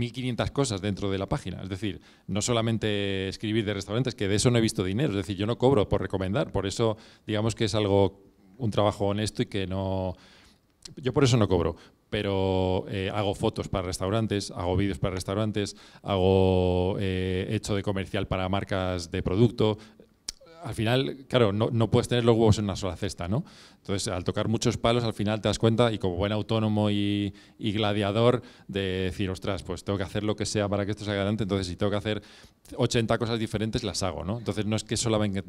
mm, cosas dentro de la página. Es decir, no solamente escribir de restaurantes, que de eso no he visto dinero. Es decir, yo no cobro por recomendar. Por eso, digamos que es algo, un trabajo honesto y que no... Yo por eso no cobro, pero eh, hago fotos para restaurantes, hago vídeos para restaurantes, hago eh, hecho de comercial para marcas de producto. Al final, claro, no, no puedes tener los huevos en una sola cesta, ¿no? Entonces, al tocar muchos palos, al final te das cuenta, y como buen autónomo y, gladiador, de decir, ostras, pues tengo que hacer lo que sea para que esto salga adelante, entonces si tengo que hacer 80 cosas diferentes, las hago, ¿no? Entonces no es que solamente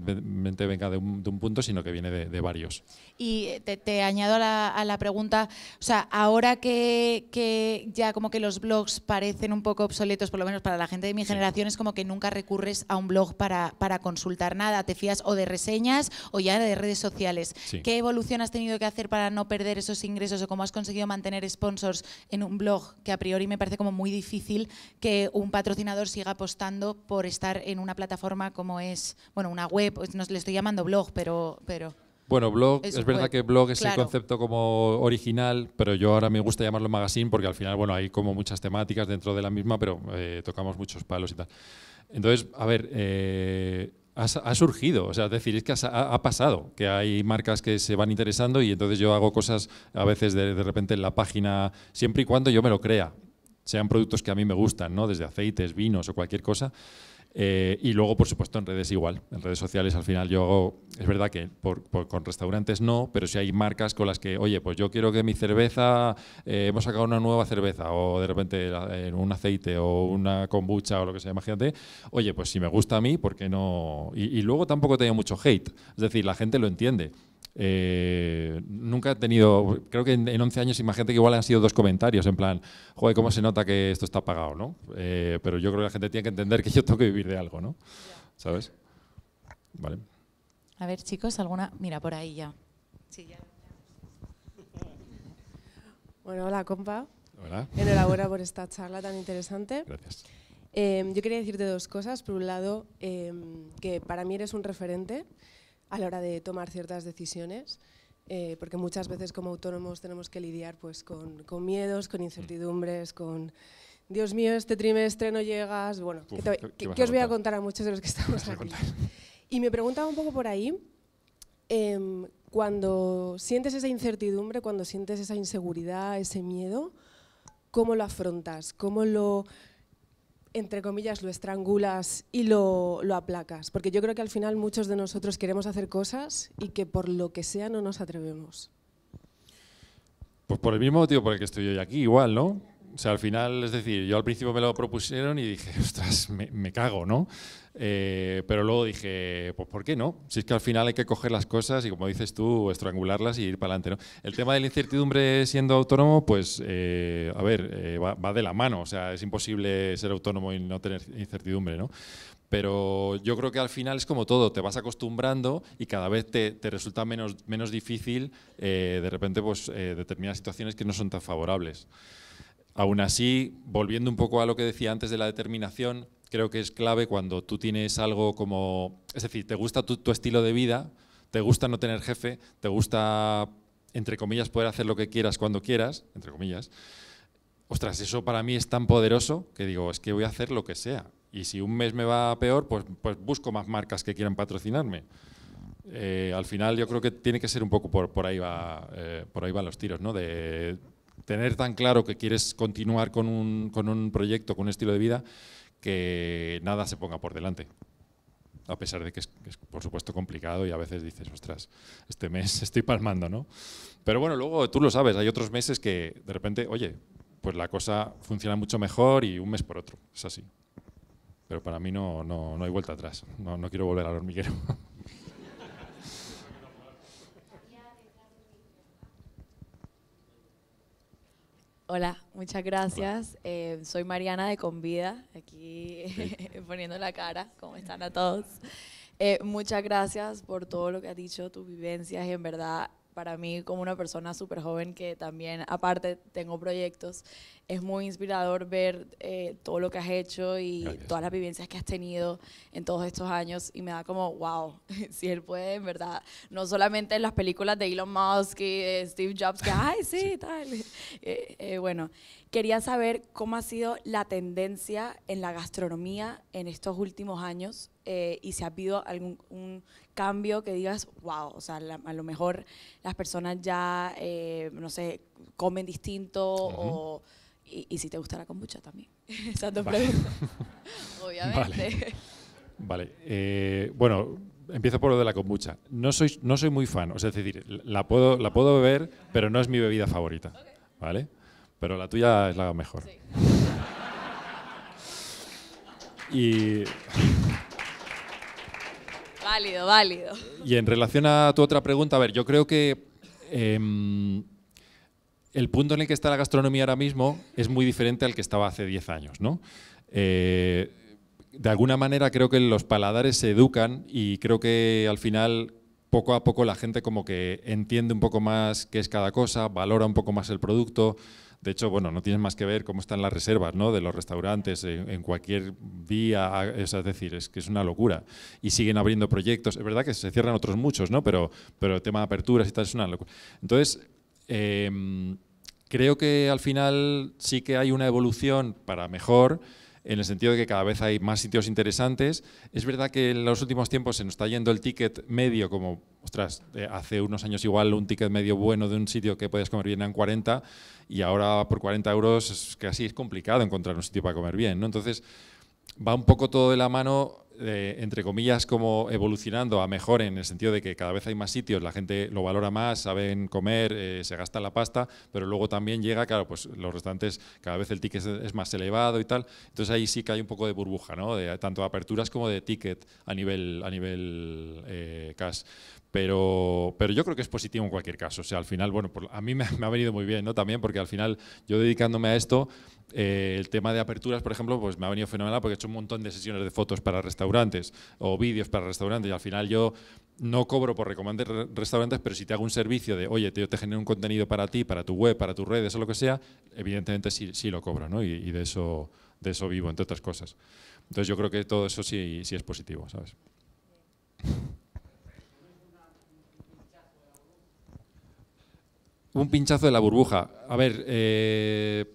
venga de un, punto, sino que viene de, varios. Y eh, te, añado a la, pregunta, o sea, ahora que, ya como que los blogs parecen un poco obsoletos, por lo menos para la gente de mi generación, es como que nunca recurres a un blog para, consultar nada, te fías o de reseñas o ya de redes sociales. ¿Qué has tenido que hacer para no perder esos ingresos o cómo has conseguido mantener sponsors en un blog que a priori me parece como muy difícil que un patrocinador siga apostando por estar en una plataforma como es, bueno, una web, pues no le estoy llamando blog, pero... pero bueno, blog, es, verdad que blog es el concepto como original, pero yo ahora me gusta llamarlo magazine porque al final, bueno, hay como muchas temáticas dentro de la misma, pero eh, tocamos muchos palos y tal. Entonces, a ver, eh, ha, surgido, o sea, es decir, es que ha, pasado, que hay marcas que se van interesando y entonces yo hago cosas a veces de, de repente en la página, siempre y cuando yo me lo crea, sean productos que a mí me gustan, ¿no? desde aceites, vinos o cualquier cosa, eh, y luego, por supuesto, en redes igual. En redes sociales, al final, yo hago, es verdad que con restaurantes no, pero si hay marcas con las que, oye, pues yo quiero que mi cerveza, eh, hemos sacado una nueva cerveza, o de repente un aceite, o una kombucha, o lo que sea, imagínate, oye, pues si me gusta a mí, ¿por qué no? Y, y luego tampoco tengo mucho hate. Es decir, la gente lo entiende. Eh, nunca he tenido, creo que en, 11 años, imagínate que igual han sido dos comentarios, en plan, joder, cómo se nota que esto está pagado, ¿no? Eh, pero yo creo que la gente tiene que entender que yo tengo que vivir de algo, ¿no? ¿Sabes? Vale. A ver, chicos, alguna. Mira, por ahí ya. Sí, ya. Bueno, hola, compa. Hola. Enhorabuena por esta charla tan interesante. Gracias. Eh, yo quería decirte dos cosas. Por un lado, que para mí eres un referente a la hora de tomar ciertas decisiones, eh, porque muchas veces como autónomos tenemos que lidiar pues, con, con miedos, con incertidumbres, con... Dios mío, este trimestre no llegas. Bueno, ¿qué que, os voy a contar a muchos de los que estamos aquí? Y me preguntaba un poco por ahí, em, cuando sientes esa incertidumbre, cuando sientes esa inseguridad, ese miedo, ¿cómo lo afrontas? ¿Cómo lo, entre comillas, lo estrangulas y lo, aplacas. Porque yo creo que al final muchos de nosotros queremos hacer cosas y que por lo que sea no nos atrevemos. Pues por el mismo motivo por el que estoy hoy aquí, igual, ¿no? O sea, al final, es decir, yo al principio me lo propusieron y dije, ostras, me, cago, ¿no? Eh, pero luego dije, pues ¿por qué no? Si es que al final hay que coger las cosas y, como dices tú, estrangularlas y ir para adelante, ¿no? El tema de la incertidumbre siendo autónomo, pues, eh, a ver, eh, va, de la mano. O sea, es imposible ser autónomo y no tener incertidumbre, ¿no? Pero yo creo que al final es como todo, te vas acostumbrando y cada vez te, te resulta menos, menos difícil de repente pues, determinadas situaciones que no son tan favorables. Aún así, volviendo un poco a lo que decía antes de la determinación, creo que es clave cuando tú tienes algo como, es decir, te gusta tu, estilo de vida, te gusta no tener jefe, te gusta, entre comillas, poder hacer lo que quieras cuando quieras, entre comillas. Ostras, eso para mí es tan poderoso que digo, es que voy a hacer lo que sea. Y si un mes me va peor, pues, pues busco más marcas que quieran patrocinarme. Eh, al final yo creo que tiene que ser un poco por, por ahí va eh, por ahí van los tiros, ¿no? De tener tan claro que quieres continuar con un, proyecto, con un estilo de vida, que nada se ponga por delante. A pesar de que es, por supuesto, complicado y a veces dices, ostras, este mes estoy palmando, ¿no? Pero bueno, luego tú lo sabes, hay otros meses que de repente, oye, pues la cosa funciona mucho mejor y un mes por otro, es así. Pero para mí no, no, hay vuelta atrás, no, no quiero volver al hormiguero. Hola, muchas gracias. Eh, soy Mariana de Convida, aquí poniendo la cara, ¿cómo están a todos? Eh, muchas gracias por todo lo que has dicho, tus vivencias, en verdad para mí como una persona súper joven que también aparte tengo proyectos, es muy inspirador ver eh, todo lo que has hecho y todas las vivencias que has tenido en todos estos años y me da como, wow, si él puede, en verdad, no solamente en las películas de Elon Musk y Steve Jobs, que, ay, sí, tal. Eh, eh, bueno, quería saber cómo ha sido la tendencia en la gastronomía en estos últimos años eh, y si ha habido algún cambio que digas, wow, o sea, a lo mejor las personas ya, eh, no sé, comen distinto o... Y, si te gusta la kombucha también. vale. Obviamente. Vale. Eh, bueno, empiezo por lo de la kombucha. No soy, no soy muy fan, o sea, es decir, la puedo, la puedo beber, pero no es mi bebida favorita. ¿Vale? Pero la tuya es la mejor. y. Válido, válido. Y en relación a tu otra pregunta, a ver, yo creo que em, el punto en el que está la gastronomía ahora mismo es muy diferente al que estaba hace 10 años, ¿no? Eh, de alguna manera creo que los paladares se educan y creo que al final poco a poco la gente como que entiende un poco más qué es cada cosa, valora un poco más el producto. De hecho, bueno, no tienes más que ver cómo están las reservas ¿no? de los restaurantes en, cualquier vía, es decir, es que es una locura. Y siguen abriendo proyectos. Es verdad que se cierran otros muchos, ¿no? Pero, pero el tema de aperturas y tal es una locura. Entonces, em, creo que al final sí que hay una evolución para mejor en el sentido de que cada vez hay más sitios interesantes. Es verdad que en los últimos tiempos se nos está yendo el ticket medio, como, ostras, eh, hace unos años igual un ticket medio bueno de un sitio que puedes comer bien en 40 y ahora por 40 euros es casi es complicado encontrar un sitio para comer bien. Entonces, va un poco todo de la mano eh, entre comillas, como evolucionando a mejor en el sentido de que cada vez hay más sitios, la gente lo valora más, saben comer, eh, se gasta la pasta, pero luego también llega, claro, pues los restaurantes cada vez el ticket es más elevado y tal, entonces ahí sí que hay un poco de burbuja, ¿no? De, tanto de aperturas como de ticket a nivel, a nivel eh, cash. Pero, pero yo creo que es positivo en cualquier caso. O sea, al final, bueno, a mí me, ha venido muy bien, ¿no? También porque al final yo dedicándome a esto, eh, el tema de aperturas, por ejemplo, pues me ha venido fenomenal porque he hecho un montón de sesiones de fotos para restaurantes o vídeos para restaurantes y al final yo no cobro por recomendar restaurantes, pero si te hago un servicio de, oye, te, yo te genero un contenido para ti, para tu web, para tus redes o lo que sea, evidentemente sí, sí lo cobro, ¿no? Y, y, de, eso, de eso vivo, entre otras cosas. Entonces yo creo que todo eso sí, sí es positivo, ¿sabes? un pinchazo de la burbuja. A ver, eh,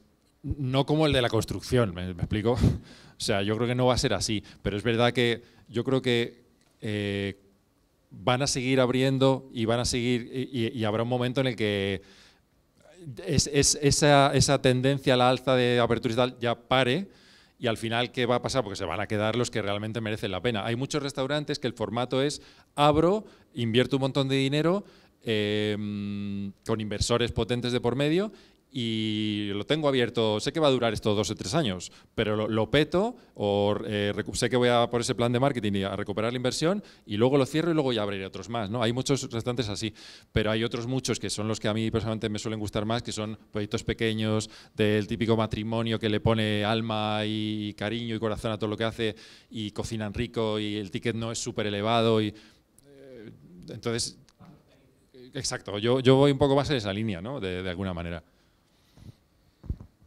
no como el de la construcción, ¿me, explico? O sea, yo creo que no va a ser así, pero es verdad que yo creo que eh, van a seguir abriendo y van a seguir y, habrá un momento en el que esa, tendencia a la alza de apertura ya pare y al final qué va a pasar porque se van a quedar los que realmente merecen la pena. Hay muchos restaurantes que el formato es abro, invierto un montón de dinero Em, con inversores potentes de por medio y lo tengo abierto, sé que va a durar estos dos o tres años, pero lo, peto o eh, sé que voy a por ese plan de marketing y a recuperar la inversión y luego lo cierro y luego ya abriré otros más. ¿no? Hay muchos restantes así, pero hay otros muchos que son los que a mí personalmente me suelen gustar más, que son proyectos pequeños del típico matrimonio que le pone alma y cariño y corazón a todo lo que hace y cocinan rico y el ticket no es súper elevado y eh, entonces Exacto, yo, yo voy un poco más en esa línea, ¿no? De, alguna manera.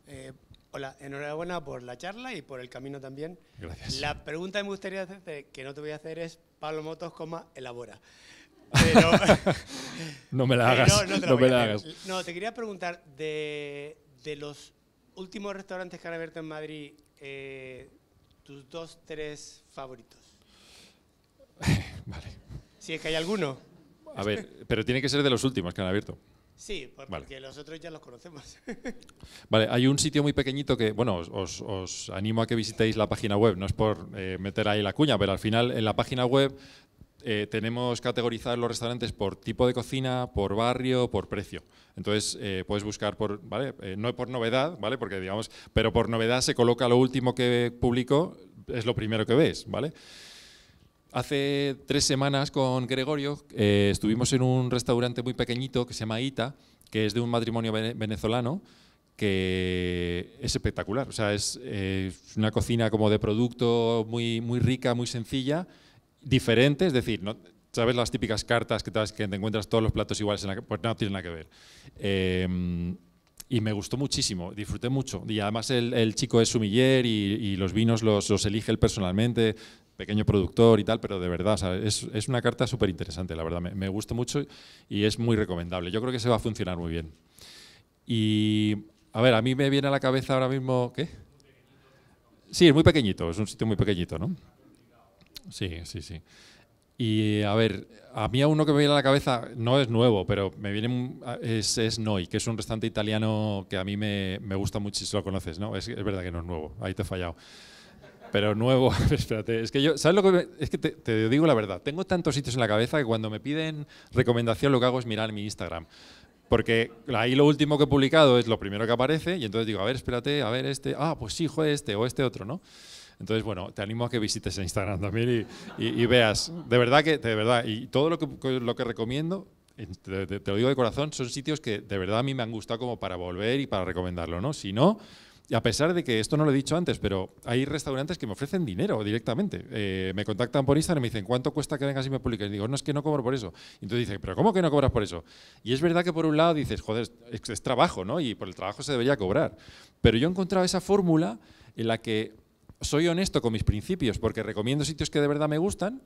Eh, hola, enhorabuena por la charla y por el camino también. Gracias. La pregunta que me gustaría hacerte, que no te voy a hacer, es Pablo Motos, coma, elabora. no me la eh, hagas. No, me la hagas. No, te quería preguntar, de, de, los últimos restaurantes que han abierto en Madrid, eh, tus dos, tres favoritos. vale. Si es que hay alguno. A ver, pero tiene que ser de los últimos que han abierto. Sí, porque vale. los otros ya los conocemos. vale, hay un sitio muy pequeñito que, bueno, os, animo a que visitéis la página web, no es por eh, meter ahí la cuña, pero al final en la página web eh, tenemos categorizados los restaurantes por tipo de cocina, por barrio, por precio. Entonces eh, puedes buscar por, ¿vale? Eh, no por novedad, ¿vale? Porque digamos, pero por novedad se coloca lo último que publico, es lo primero que ves, ¿vale? Hace tres semanas con Gregorio eh, estuvimos en un restaurante muy pequeñito que se llama Ita, que es de un matrimonio venezolano que es espectacular. O sea, es eh, una cocina como de producto muy, muy rica, muy sencilla, diferente, es decir, no, ¿sabes las típicas cartas que te, encuentras todos los platos iguales? En la pues no, tiene nada que ver. Eh, y me gustó muchísimo, disfruté mucho. Y además el, chico es sumiller y, los vinos los, los, elige él personalmente pequeño productor y tal, pero de verdad, es, es, una carta súper interesante, la verdad, me, me gusta mucho y es muy recomendable. Yo creo que se va a funcionar muy bien. Y, a ver, a mí me viene a la cabeza ahora mismo, ¿qué? Sí, es muy pequeñito, es un sitio muy pequeñito, ¿no? Sí, sí, sí. Y a ver, a mí a uno que me viene a la cabeza, no es nuevo, pero me viene, es, es Noi, que es un restaurante italiano que a mí me, me gusta mucho, si lo conoces, ¿no? Es, es verdad que no es nuevo, ahí te he fallado. Pero nuevo, espérate, es que yo, ¿sabes lo que? es que te, digo la verdad, tengo tantos sitios en la cabeza que cuando me piden recomendación lo que hago es mirar mi Instagram. Porque ahí lo último que he publicado es lo primero que aparece y entonces digo, a ver, espérate, a ver este, ah, pues sí, joder, este o este otro, ¿no? Entonces, bueno, te animo a que visites Instagram también y, veas. De verdad que, de verdad, y todo lo que, lo que recomiendo, te, lo digo de corazón, son sitios que de verdad a mí me han gustado como para volver y para recomendarlo, ¿no? Si no, y a pesar de que esto no lo he dicho antes, pero hay restaurantes que me ofrecen dinero directamente. Eh, me contactan por Instagram y me dicen, ¿cuánto cuesta que vengas y me publiques? Y digo, no, es que no cobro por eso. Y entonces dicen, ¿pero cómo que no cobras por eso? Y es verdad que por un lado dices, joder, es trabajo, ¿no? Y por el trabajo se debería cobrar. Pero yo he encontrado esa fórmula en la que soy honesto con mis principios, porque recomiendo sitios que de verdad me gustan,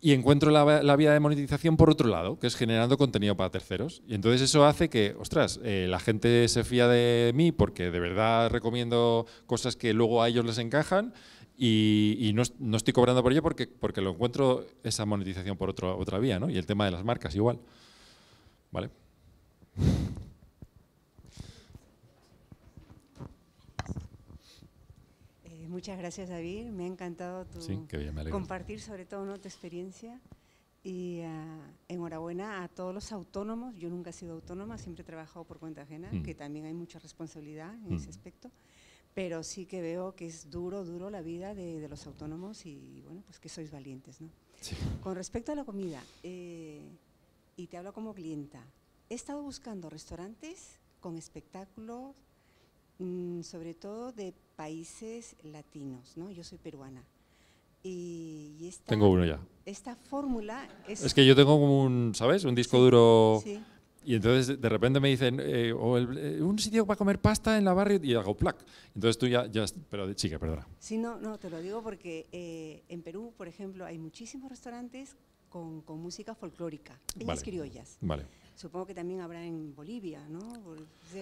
y encuentro la, vía de monetización por otro lado, que es generando contenido para terceros. Y entonces eso hace que, ostras, eh, la gente se fía de mí porque de verdad recomiendo cosas que luego a ellos les encajan y, no, estoy cobrando por ello porque, porque lo encuentro esa monetización por otro, otra vía, ¿no? Y el tema de las marcas igual. ¿Vale? Muchas gracias, David. Me ha encantado compartir sobre todo tu experiencia. Y ah, enhorabuena a todos los autónomos. Yo nunca he sido autónoma, siempre he trabajado por cuenta ajena, mm. que también hay mucha responsabilidad en ese mm. aspecto. Pero sí que veo que es duro, duro la vida de, los autónomos y, bueno, pues que sois valientes, ¿no? Con respecto a la comida, eh, y te hablo como clienta, he estado buscando restaurantes con espectáculos Mm, sobre todo de países latinos, ¿no? Yo soy peruana. Y, esta, tengo uno ya. Esta fórmula es... Es que yo tengo como un, ¿sabes? Un disco duro... Y entonces de repente me dicen, eh, o eh, un sitio para comer pasta en la barrio y hago plac. Entonces tú ya, ya pero chica, perdona. Sí, no, no, te lo digo porque eh, en Perú, por ejemplo, hay muchísimos restaurantes con, música folclórica, y vale. criollas. Vale. Supongo que también habrá en Bolivia, ¿no?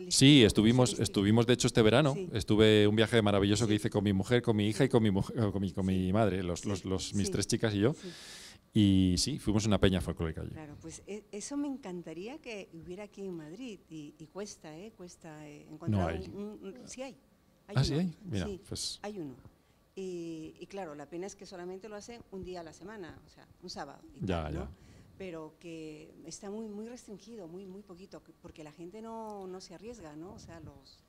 Sí, estuvimos, estuvimos de hecho este verano, estuve un viaje maravilloso que hice con mi mujer, con mi hija y con mi, con mi, madre, los, los, los mis tres chicas y yo. Y sí, fuimos una peña folclórica allí. Claro, pues e, eso me encantaría que hubiera aquí en Madrid y, cuesta, ¿eh? Cuesta eh, encontrar no hay. sí hay. ah, sí hay. Mira, pues. Hay uno. Y, claro, la pena es que solamente lo hacen un día a la semana, o sea, un sábado. Y ya, ya pero que está muy, muy restringido, muy, muy poquito, porque la gente no, se arriesga, ¿no? O sea, los,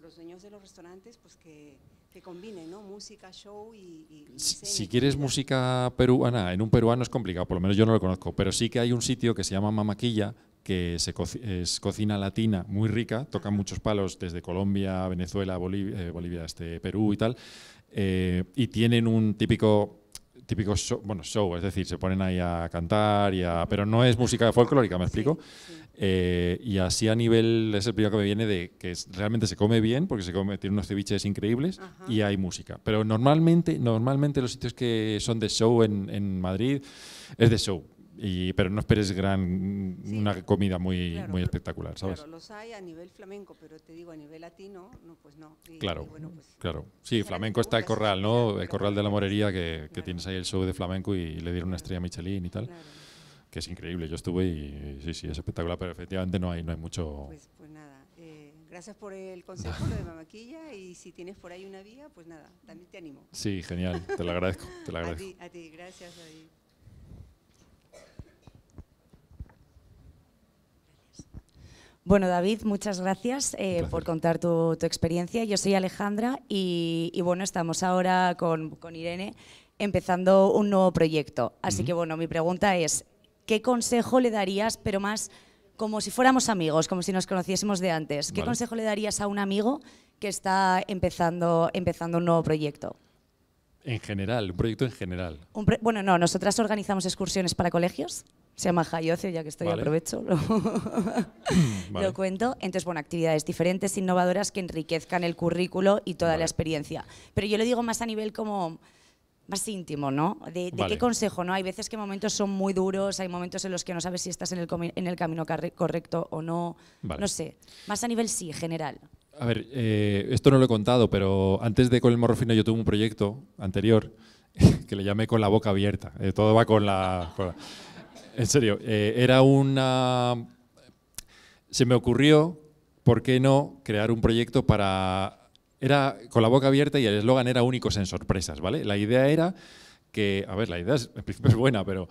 los dueños de los restaurantes, pues que, combinen, ¿no? Música, show y... si, quieres música peruana, en un peruano es complicado, por lo menos yo no lo conozco, pero sí que hay un sitio que se llama Mamaquilla, que se es cocina latina muy rica, tocan muchos palos desde Colombia, Venezuela, Bolivia, eh, este, Perú y tal, eh, y tienen un típico típico show, bueno, show, es decir, se ponen ahí a cantar, y a, pero no es música folclórica, ¿me explico? Eh, y así a nivel, es el primero que me viene de que realmente se come bien, porque se come, tiene unos ceviches increíbles y hay música. Pero normalmente, normalmente los sitios que son de show en, en Madrid es de show. Y, pero no esperes gran, una comida muy, muy espectacular, ¿sabes? Claro, los hay a nivel flamenco, pero te digo, a nivel latino, no, pues no. claro, pues, claro. Pues sí, flamenco está el corral, ¿no? el corral de la morería, que, que tienes ahí el show de flamenco y le dieron una estrella a Michelin y tal. Que es increíble, yo estuve y, sí, sí, es espectacular, pero efectivamente no hay, no hay mucho... Pues, pues nada, eh, gracias por el consejo, lo de Mamaquilla, y si tienes por ahí una vía, pues nada, también te animo. Sí, genial, te lo agradezco, te lo agradezco. a, ti, gracias, Bueno, David, muchas gracias eh, por contar tu, experiencia. Yo soy Alejandra y, bueno, estamos ahora con, Irene empezando un nuevo proyecto. Así que bueno, mi pregunta es, ¿qué consejo le darías, pero más como si fuéramos amigos, como si nos conociésemos de antes? ¿Qué consejo le darías a un amigo que está empezando, empezando un nuevo proyecto? En general, un proyecto en general. bueno, no, nosotras organizamos excursiones para colegios, se llama Hayoce ya que estoy, vale. aprovecho, lo, cuento. Entonces, bueno, actividades diferentes, innovadoras, que enriquezcan el currículo y toda la experiencia. Pero yo lo digo más a nivel como más íntimo, ¿no? ¿De, qué consejo, no? Hay veces que momentos son muy duros, hay momentos en los que no sabes si estás en el, en el camino correcto o no, no sé. Más a nivel sí, general. A ver, eh, esto no lo he contado, pero antes de Con el morro fino yo tuve un proyecto anterior que le llamé Con la boca abierta. Eh, todo va con la... En serio, eh, era una... Se me ocurrió, ¿por qué no crear un proyecto para... Era con la boca abierta y el eslogan era únicos en sorpresas, ¿vale? La idea era que... A ver, la idea es, en principio es buena, pero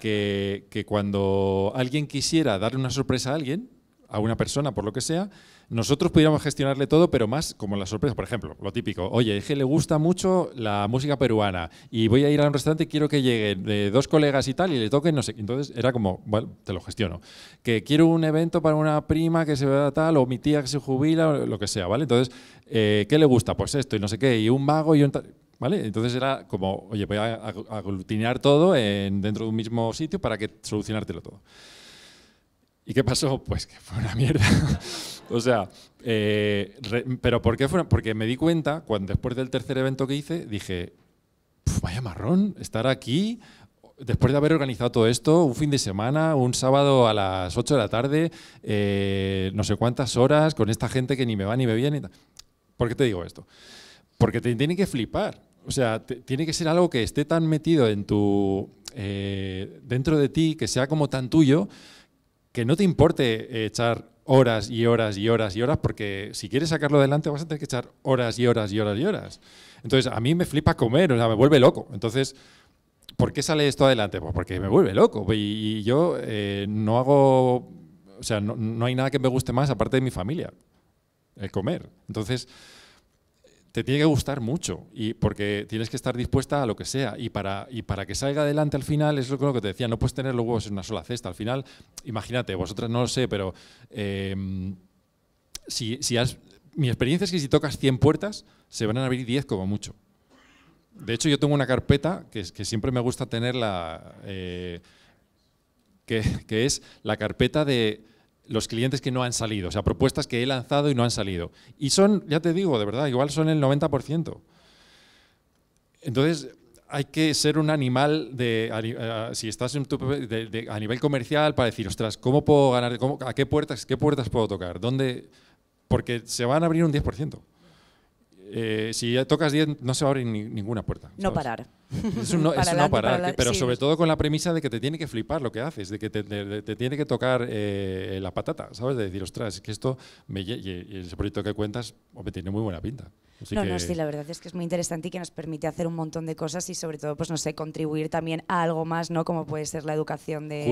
que, que cuando alguien quisiera darle una sorpresa a alguien, a una persona, por lo que sea, nosotros pudiéramos gestionarle todo, pero más como la sorpresa. Por ejemplo, lo típico, oye, es que le gusta mucho la música peruana y voy a ir a un restaurante y quiero que lleguen dos colegas y tal y le toquen, no sé. Entonces era como, bueno, te lo gestiono. Que quiero un evento para una prima que se vea tal o mi tía que se jubila, o lo que sea, ¿vale? Entonces, eh, ¿qué le gusta? Pues esto y no sé qué, y un vago y un tal. ¿Vale? Entonces era como, oye, voy a aglutinar todo en, dentro de un mismo sitio para que solucionártelo todo. ¿Y qué pasó? Pues que fue una mierda. o sea, eh, pero ¿por qué fue? Porque me di cuenta, cuando, después del tercer evento que hice, dije, vaya marrón, estar aquí, después de haber organizado todo esto, un fin de semana, un sábado a las 8 de la tarde, eh, no sé cuántas horas, con esta gente que ni me va ni me viene. ¿Por qué te digo esto? Porque te tiene que flipar. O sea, tiene que ser algo que esté tan metido en tu, eh, dentro de ti, que sea como tan tuyo, que no te importe eh, echar horas y horas y horas y horas, porque si quieres sacarlo adelante vas a tener que echar horas y horas y horas y horas. Entonces, a mí me flipa comer, o sea, me vuelve loco. Entonces, ¿por qué sale esto adelante? Pues porque me vuelve loco. Y, yo eh, no hago, o sea, no, no hay nada que me guste más aparte de mi familia, el comer. Entonces, te tiene que gustar mucho y porque tienes que estar dispuesta a lo que sea y para, y para que salga adelante al final es lo que te decía, no puedes tener los huevos en una sola cesta. Al final, imagínate, vosotras no lo sé, pero eh, si, has, mi experiencia es que si tocas 100 puertas, se van a abrir 10 como mucho. De hecho, yo tengo una carpeta que, siempre me gusta tener, eh, que es la carpeta de los clientes que no han salido, o sea, propuestas que he lanzado y no han salido. Y son, ya te digo, de verdad, igual son el 90%. Entonces, hay que ser un animal de, si estás a nivel comercial para decir, ostras, ¿cómo puedo ganar? ¿A qué puertas, qué puertas puedo tocar? ¿Dónde? Porque se van a abrir un 10%. Eh, si tocas 10, no se va a abrir ninguna puerta. No parar. Es un no, para, pero sobre todo con la premisa de que te tiene que flipar lo que haces, de que te, tiene que tocar eh, la patata, ¿sabes? De decir, ostras, es que esto, me, y ese proyecto que cuentas, me tiene muy buena pinta. no, no, sí, la verdad es que es muy interesante y que nos permite hacer un montón de cosas y sobre todo, pues no sé, contribuir también a algo más, ¿no? Como puede ser la educación de,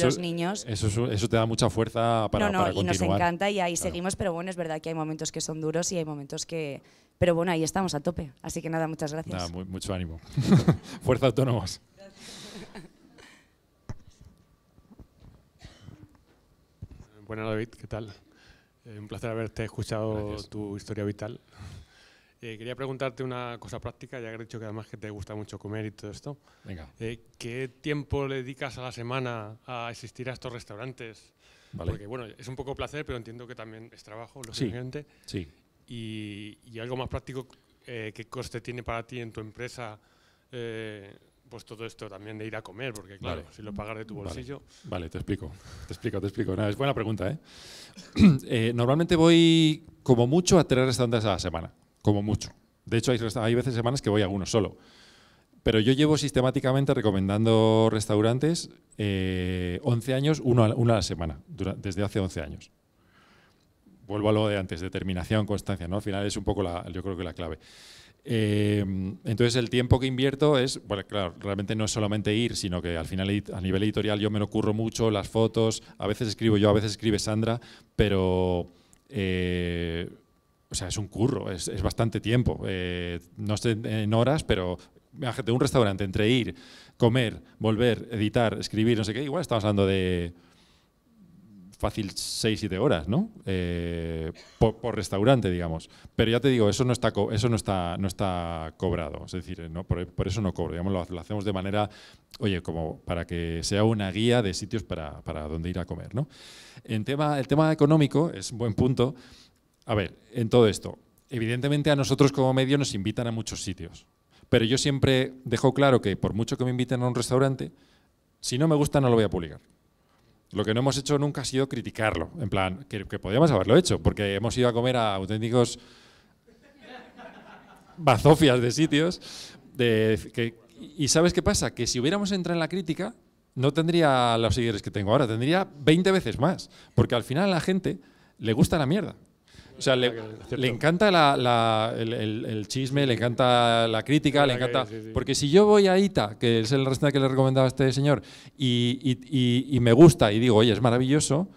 los niños. Eso, te da mucha fuerza para, no, no, y nos encanta y ahí seguimos, pero bueno, es verdad que hay momentos que son duros y hay momentos que, pero bueno, ahí estamos a tope. Así que nada, muchas gracias. mucho ánimo. Fuerza Autónomas. Buenas, David, ¿qué tal? Eh, un placer haberte escuchado tu historia vital. Eh, quería preguntarte una cosa práctica, ya que he dicho que además que te gusta mucho comer y todo esto. Eh, ¿Qué tiempo le dedicas a la semana a asistir a estos restaurantes? Porque bueno, es un poco placer, pero entiendo que también es trabajo, lo Sí, sí. Y, algo más práctico, eh, ¿qué coste tiene para ti en tu empresa eh, pues todo esto también de ir a comer, porque claro, si lo pagas de tu bolsillo. Vale. te explico, te explico, te explico. es buena pregunta, ¿eh? ¿eh? Normalmente voy como mucho a tres restaurantes a la semana, como mucho. De hecho, hay, hay veces semanas que voy a uno solo. Pero yo llevo sistemáticamente recomendando restaurantes 11 años, uno a, la semana, desde hace 11 años vuelvo a lo de antes, determinación, constancia, ¿no? Al final es un poco la, yo creo que la clave. Eh, entonces el tiempo que invierto es, bueno, claro, realmente no es solamente ir, sino que al final a nivel editorial yo me lo curro mucho, las fotos, a veces escribo yo, a veces escribe Sandra, pero... Eh, o sea, es un curro, es, bastante tiempo. Eh, no sé en horas, pero de un restaurante entre ir, comer, volver, editar, escribir, no sé qué, igual estamos hablando de fácil 6-7 horas, ¿no? Eh, por, restaurante, digamos. Pero ya te digo, eso no está, eso no está, no está cobrado, es decir, eh, por, eso no cobro, lo, hacemos de manera, oye, como para que sea una guía de sitios para, para donde ir a comer, ¿no? En tema, el tema económico es un buen punto. A ver, en todo esto, evidentemente a nosotros como medio nos invitan a muchos sitios, pero yo siempre dejo claro que por mucho que me inviten a un restaurante, si no me gusta no lo voy a publicar. Lo que no hemos hecho nunca ha sido criticarlo, en plan, que, podíamos haberlo hecho, porque hemos ido a comer a auténticos bazofias de sitios. De, y ¿sabes qué pasa? Que si hubiéramos entrado en la crítica, no tendría los seguidores que tengo ahora, tendría 20 veces más, porque al final a la gente le gusta la mierda. O sea, le, encanta el, chisme, le encanta la crítica, le encanta... Porque si yo voy a Ita, que es el restaurante que le recomendaba a este señor, y, me gusta y digo, oye, es maravilloso,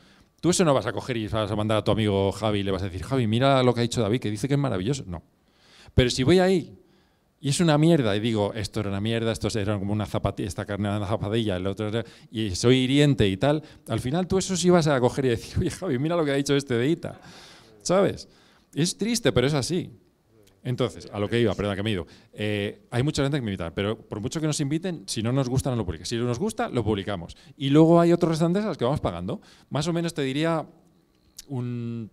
tú eso no vas a coger y vas a mandar a tu amigo Javi y le vas a decir, Javi, mira lo que ha dicho David, que dice que es maravilloso. No. Pero si voy ahí y es una mierda, y digo, esto era una mierda, esto era como una zapatilla, esta carne era una zapatilla, el otro y soy hiriente y tal, al final tú eso sí vas a coger y decir, oye Javi, mira lo que ha dicho este de Ita. ¿sabes? Es triste, pero es así. Entonces, a lo que iba, perdón, que me he ido. Eh, hay mucha gente que me invita, pero por mucho que nos inviten, si no nos gusta, no lo publicamos. Si no nos gusta, lo publicamos. Y luego hay otros restaurantes a los que vamos pagando. Más o menos te diría un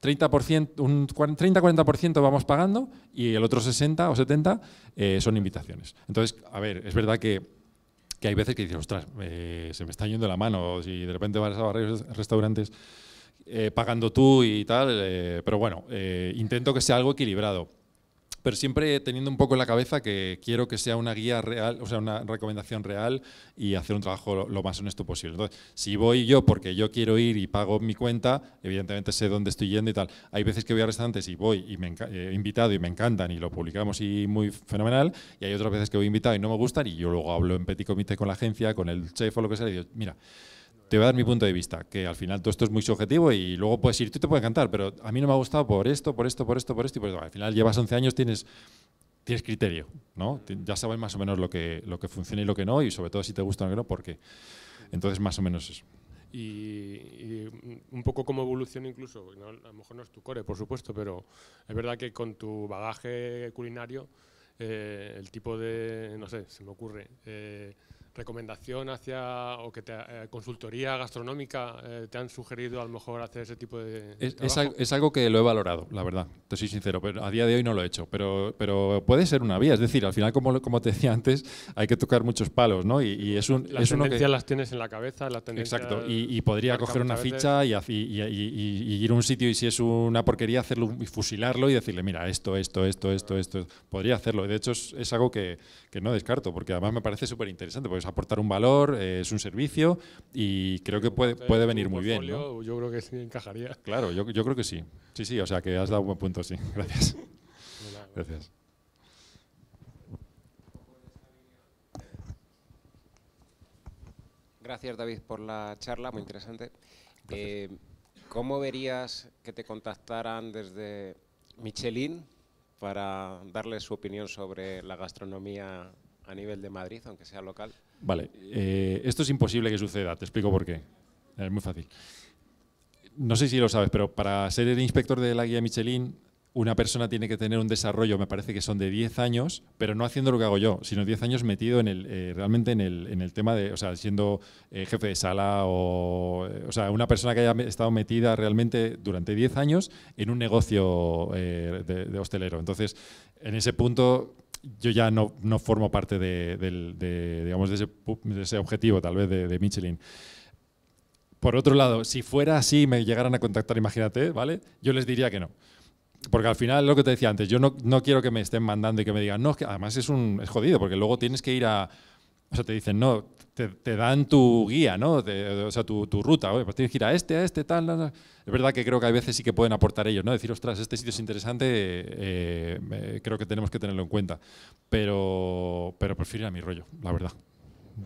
30%, un 30-40% vamos pagando y el otro 60 o 70 eh, son invitaciones. Entonces, a ver, es verdad que, hay veces que dices, ostras, eh, se me está yendo la mano, o si de repente vas a varios restaurantes eh, pagando tú y tal, eh, pero bueno, eh, intento que sea algo equilibrado. Pero siempre teniendo un poco en la cabeza que quiero que sea una guía real, o sea, una recomendación real y hacer un trabajo lo, más honesto posible. Entonces, si voy yo porque yo quiero ir y pago mi cuenta, evidentemente sé dónde estoy yendo y tal. Hay veces que voy a restaurantes y voy y me invitado y me encantan y lo publicamos y muy fenomenal. Y hay otras veces que voy invitado y no me gustan y yo luego hablo en petit comité con la agencia, con el chef o lo que sea y digo, mira, te voy a dar mi punto de vista, que al final todo esto es muy subjetivo y luego puedes ir, tú te puedes cantar, pero a mí no me ha gustado por esto, por esto, por esto, por esto, y por Al final llevas 11 años, tienes, tienes criterio, ¿no? Ya sabes más o menos lo que, lo que funciona y lo que no, y sobre todo si te gusta o no, porque entonces más o menos eso. Y, un poco como evolución incluso, a lo mejor no es tu core, por supuesto, pero es verdad que con tu bagaje culinario, eh, el tipo de, no sé, se me ocurre... Eh, recomendación hacia o que te, eh, consultoría gastronómica eh, te han sugerido a lo mejor hacer ese tipo de... Es, es, algo que lo he valorado, la verdad, te soy sincero, pero a día de hoy no lo he hecho, pero, pero puede ser una vía, es decir, al final como, como te decía antes, hay que tocar muchos palos, ¿no? Y, es un... Las es uno que, las tienes en la cabeza, la Exacto, y, podría coger una ficha y, ir a un sitio y si es una porquería hacerlo y fusilarlo y decirle, mira, esto, esto, esto, esto, esto, podría hacerlo, de hecho es, algo que, que no descarto, porque además me parece súper interesante, porque pues, aportar un valor, eh, es un servicio y creo que puede, venir muy bien. Yo creo que sí encajaría. Claro, yo, yo, creo que sí. Sí, sí, o sea que has dado un buen punto, sí. Gracias. Gracias. Gracias, David, por la charla, muy interesante. Eh, ¿Cómo verías que te contactaran desde Michelin para darles su opinión sobre la gastronomía a nivel de Madrid, aunque sea local? Vale, eh, esto es imposible que suceda, te explico por qué. Es muy fácil. No sé si lo sabes, pero para ser el inspector de la guía Michelin, una persona tiene que tener un desarrollo, me parece que son de 10 años, pero no haciendo lo que hago yo, sino 10 años metido en el, eh, realmente en el, tema de, o sea, siendo eh, jefe de sala o, o sea, una persona que haya estado metida realmente durante 10 años en un negocio de, hostelero. Entonces, en ese punto yo ya no, no formo parte de, digamos, de, ese, objetivo, tal vez, de, Michelin. Por otro lado, si fuera así y me llegaran a contactar, imagínate, ¿vale? Yo les diría que no. Porque al final, lo que te decía antes, yo no, no quiero que me estén mandando y que me digan, no, es que además es, un, es jodido, porque luego tienes que ir a, o sea, te dicen, no, te, dan tu guía, ¿no? o sea, tu, ruta. Oye, pues tienes que ir a este, a este, tal, tal, Es verdad que creo que a veces sí que pueden aportar ellos, ¿no? Decir, ostras, este sitio es interesante, eh, eh, creo que tenemos que tenerlo en cuenta. Pero, pero prefiero a mi rollo, la verdad.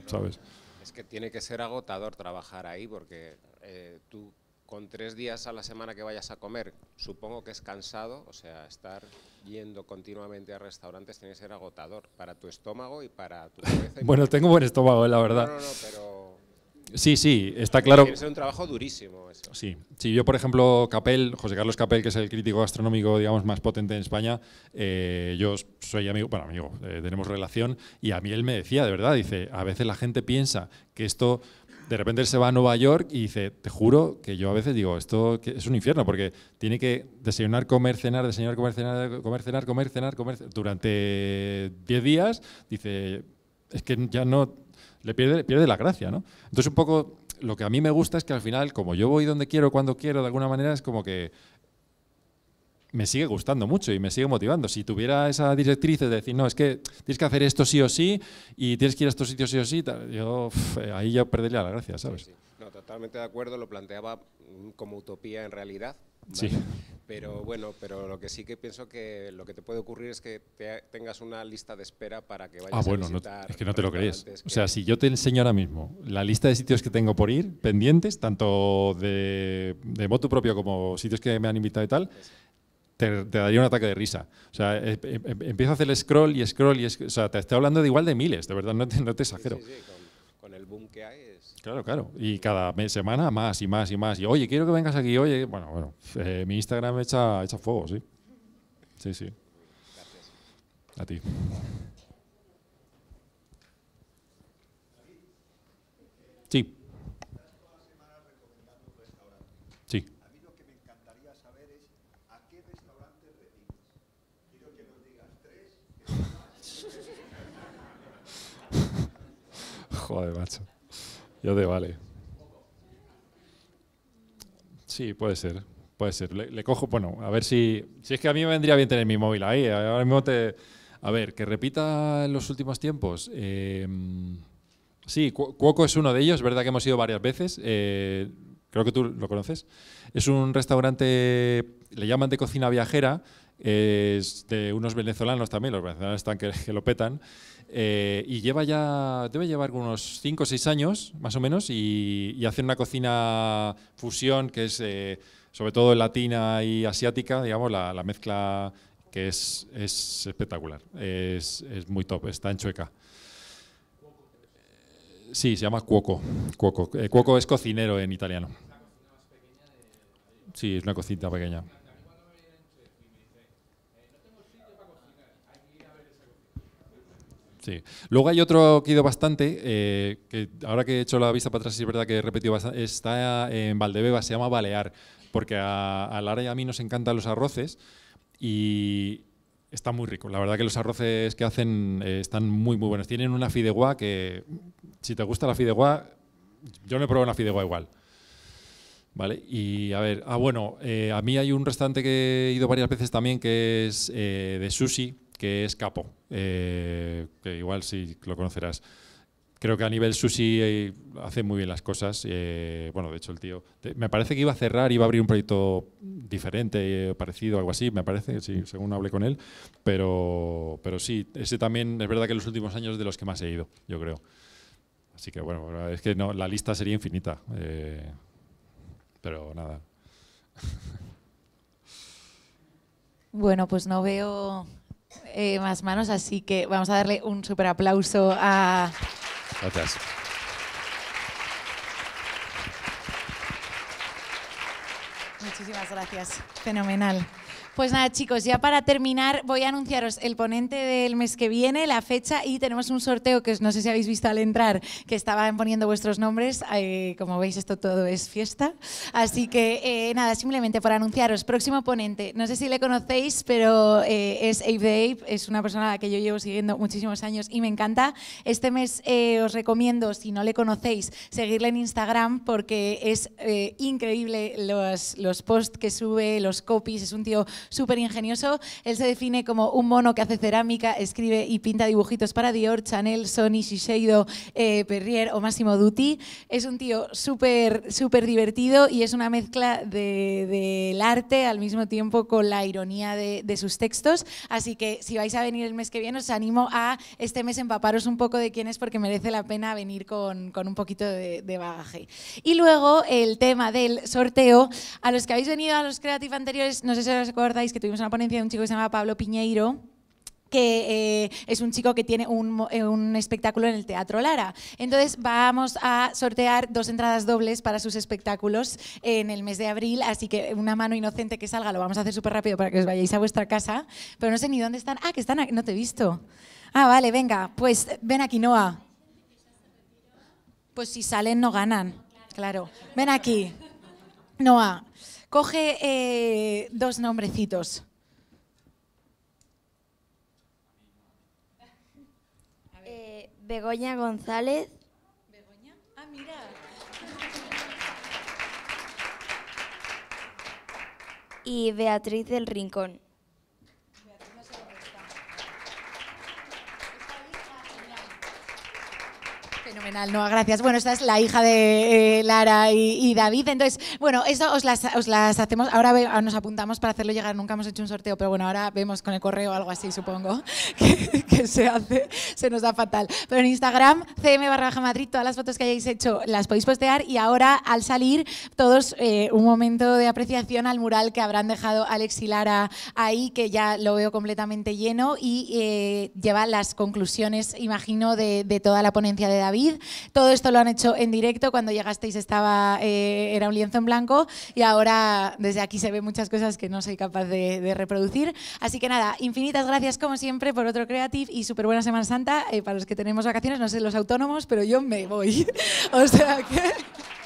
¿Sabes? Es que tiene que ser agotador trabajar ahí porque eh, tú con tres días a la semana que vayas a comer, supongo que es cansado, o sea, estar yendo continuamente a restaurantes tiene que ser agotador para tu estómago y para tu cabeza. bueno, tengo buen estómago, la verdad. No, no, pero... Sí, sí, está claro. Tiene que ser un trabajo durísimo eso. Sí, sí, yo por ejemplo, Capel, José Carlos Capel, que es el crítico gastronómico, digamos, más potente en España, eh, yo soy amigo, bueno, amigo, eh, tenemos relación, y a mí él me decía, de verdad, dice, a veces la gente piensa que esto de repente él se va a Nueva York y dice, te juro que yo a veces digo, esto es un infierno, porque tiene que desayunar, comer, cenar, desayunar, comer, cenar, comer, cenar, comer, cenar, comer, durante 10 días, dice, es que ya no, le pierde, pierde la gracia, ¿no? Entonces un poco lo que a mí me gusta es que al final, como yo voy donde quiero, cuando quiero, de alguna manera es como que me sigue gustando mucho y me sigue motivando. Si tuviera esa directriz de decir, no, es que tienes que hacer esto sí o sí y tienes que ir a estos sitios sí o sí, yo eh, ahí ya perdería la gracia, ¿sabes? No, totalmente de acuerdo, lo planteaba mm, como utopía en realidad. Sí. Pero bueno, pero lo que sí que pienso que lo que te puede ocurrir es que tengas una lista de espera para que vayas ah, bueno, a visitar. es que no te lo crees. O sea, si yo te enseño ahora mismo la lista de sitios que tengo por ir, pendientes, tanto de, de moto propio como sitios que me han invitado y tal te, daría un ataque de risa. O sea, em, em, em, empiezo a hacer scroll y scroll y... o sea, te estoy hablando de igual de miles, de verdad, no te, exagero. con, el boom que hay Claro, claro. Y cada semana más y más y más. Y oye, quiero que vengas aquí, oye... Bueno, bueno, eh, mi Instagram echa, echa fuego, sí. Sí, sí. Gracias. A ti. Joder, macho. Yo te vale. Sí, puede ser. Puede ser. Le, cojo, bueno, a ver si. Si es que a mí me vendría bien tener mi móvil ahí. Ahora mismo te. A ver, que repita en los últimos tiempos. Em, sí, Cuoco es uno de ellos, es verdad que hemos ido varias veces. Eh, creo que tú lo conoces. Es un restaurante, le llaman de cocina viajera, es de unos venezolanos también, los venezolanos están que, que lo petan. Eh, y lleva ya, debe llevar unos 5 o 6 años, más o menos, y, y una cocina fusión que es eh, sobre todo latina y asiática, digamos, la, mezcla que es, espectacular, es, muy top, está en Chueca. Sí, se llama Cuoco. Cuoco, eh, Cuoco es cocinero en italiano. Sí, es una cocina pequeña. Luego hay otro que he ido bastante, eh, que ahora que he hecho la vista para atrás, es verdad que he repetido bastante, está en Valdebeba, se llama Balear, porque a, área Lara y a mí nos encantan los arroces y, Está muy rico. La verdad que los arroces que hacen eh, están muy, muy buenos. Tienen una fideuá que, si te gusta la fideuá, yo me he una fideuá igual. ¿Vale? Y a ver, ah, bueno, eh, a mí hay un restaurante que he ido varias veces también que es de sushi, que es Capo, eh, que igual si lo conocerás. Creo que a nivel sushi eh, hace muy bien las cosas. Eh, bueno, de hecho, el tío. Me parece que iba a cerrar, iba a abrir un proyecto diferente, parecido, algo así, me parece, mm. según hablé con él. Pero, pero sí, ese también es verdad que en los últimos años de los que más he ido, yo creo. Así que bueno, es que no, la lista sería infinita. pero nada. Bueno, pues no veo eh, más manos, así que vamos a darle un súper aplauso a... Gracias. Muchísimas gracias. Fenomenal. Pues nada, chicos, ya para terminar voy a anunciaros el ponente del mes que viene, la fecha y tenemos un sorteo que no sé si habéis visto al entrar, que estaban poniendo vuestros nombres. Eh, como veis, esto todo es fiesta. Así que eh, nada, simplemente por anunciaros, próximo ponente. No sé si le conocéis, pero eh, es Abe the Ape, es una persona a la que yo llevo siguiendo muchísimos años y me encanta. Este mes os recomiendo, si no le conocéis, seguirle en Instagram porque es increíble los, los posts que sube, los copies, es un tío súper ingenioso. Él se define como un mono que hace cerámica, escribe y pinta dibujitos para Dior, Chanel, Sony, Shiseido, eh, Perrier o Massimo Dutti. Es un tío súper, súper divertido y es una mezcla del de, arte al mismo tiempo con la ironía de, de sus textos. Así que si vais a venir el mes que viene, os animo a este mes empaparos un poco de quién es porque merece la pena venir con, con un poquito de, bagaje. Y luego el tema del sorteo. A los que habéis venido a los creative anteriores, no sé si os acordáis, que tuvimos una ponencia de un chico que se llama Pablo Piñeiro, que eh, es un chico que tiene un, eh, un, espectáculo en el Teatro Lara. Entonces vamos a sortear dos entradas dobles para sus espectáculos en el mes de abril, así que una mano inocente que salga, lo vamos a hacer súper rápido para que os vayáis a vuestra casa, pero no sé ni dónde están. Ah, que están aquí, no te he visto. Ah, vale, venga, pues ven aquí, Noah. Pues si salen no ganan, claro. Ven aquí, Noah. Coge eh, dos nombrecitos. Eh, Begoña González. ¿Begoña? Ah, mira. Y Beatriz del Rincón. Fenomenal, no, gracias. Bueno, esta es la hija de eh, Lara y, David. Entonces, bueno, eso os las, hacemos. Ahora nos apuntamos para hacerlo llegar. Nunca hemos hecho un sorteo, pero bueno, ahora vemos con el correo o algo así, supongo, que, se hace. Se nos da fatal. Pero en Instagram, cm barra Madrid, todas las fotos que hayáis hecho las podéis postear. Y ahora, al salir, todos eh, un momento de apreciación al mural que habrán dejado Alex y Lara ahí, que ya lo veo completamente lleno y eh, lleva las conclusiones, imagino, de toda la ponencia de David. Todo esto lo han hecho en directo. Cuando llegasteis estaba, eh, era un lienzo en blanco y ahora desde aquí se ven muchas cosas que no soy capaz de, reproducir. Así que nada, infinitas gracias como siempre por otro Creative y súper buena Semana Santa. Eh, para los que tenemos vacaciones, no sé los autónomos, pero yo me voy. o sea que...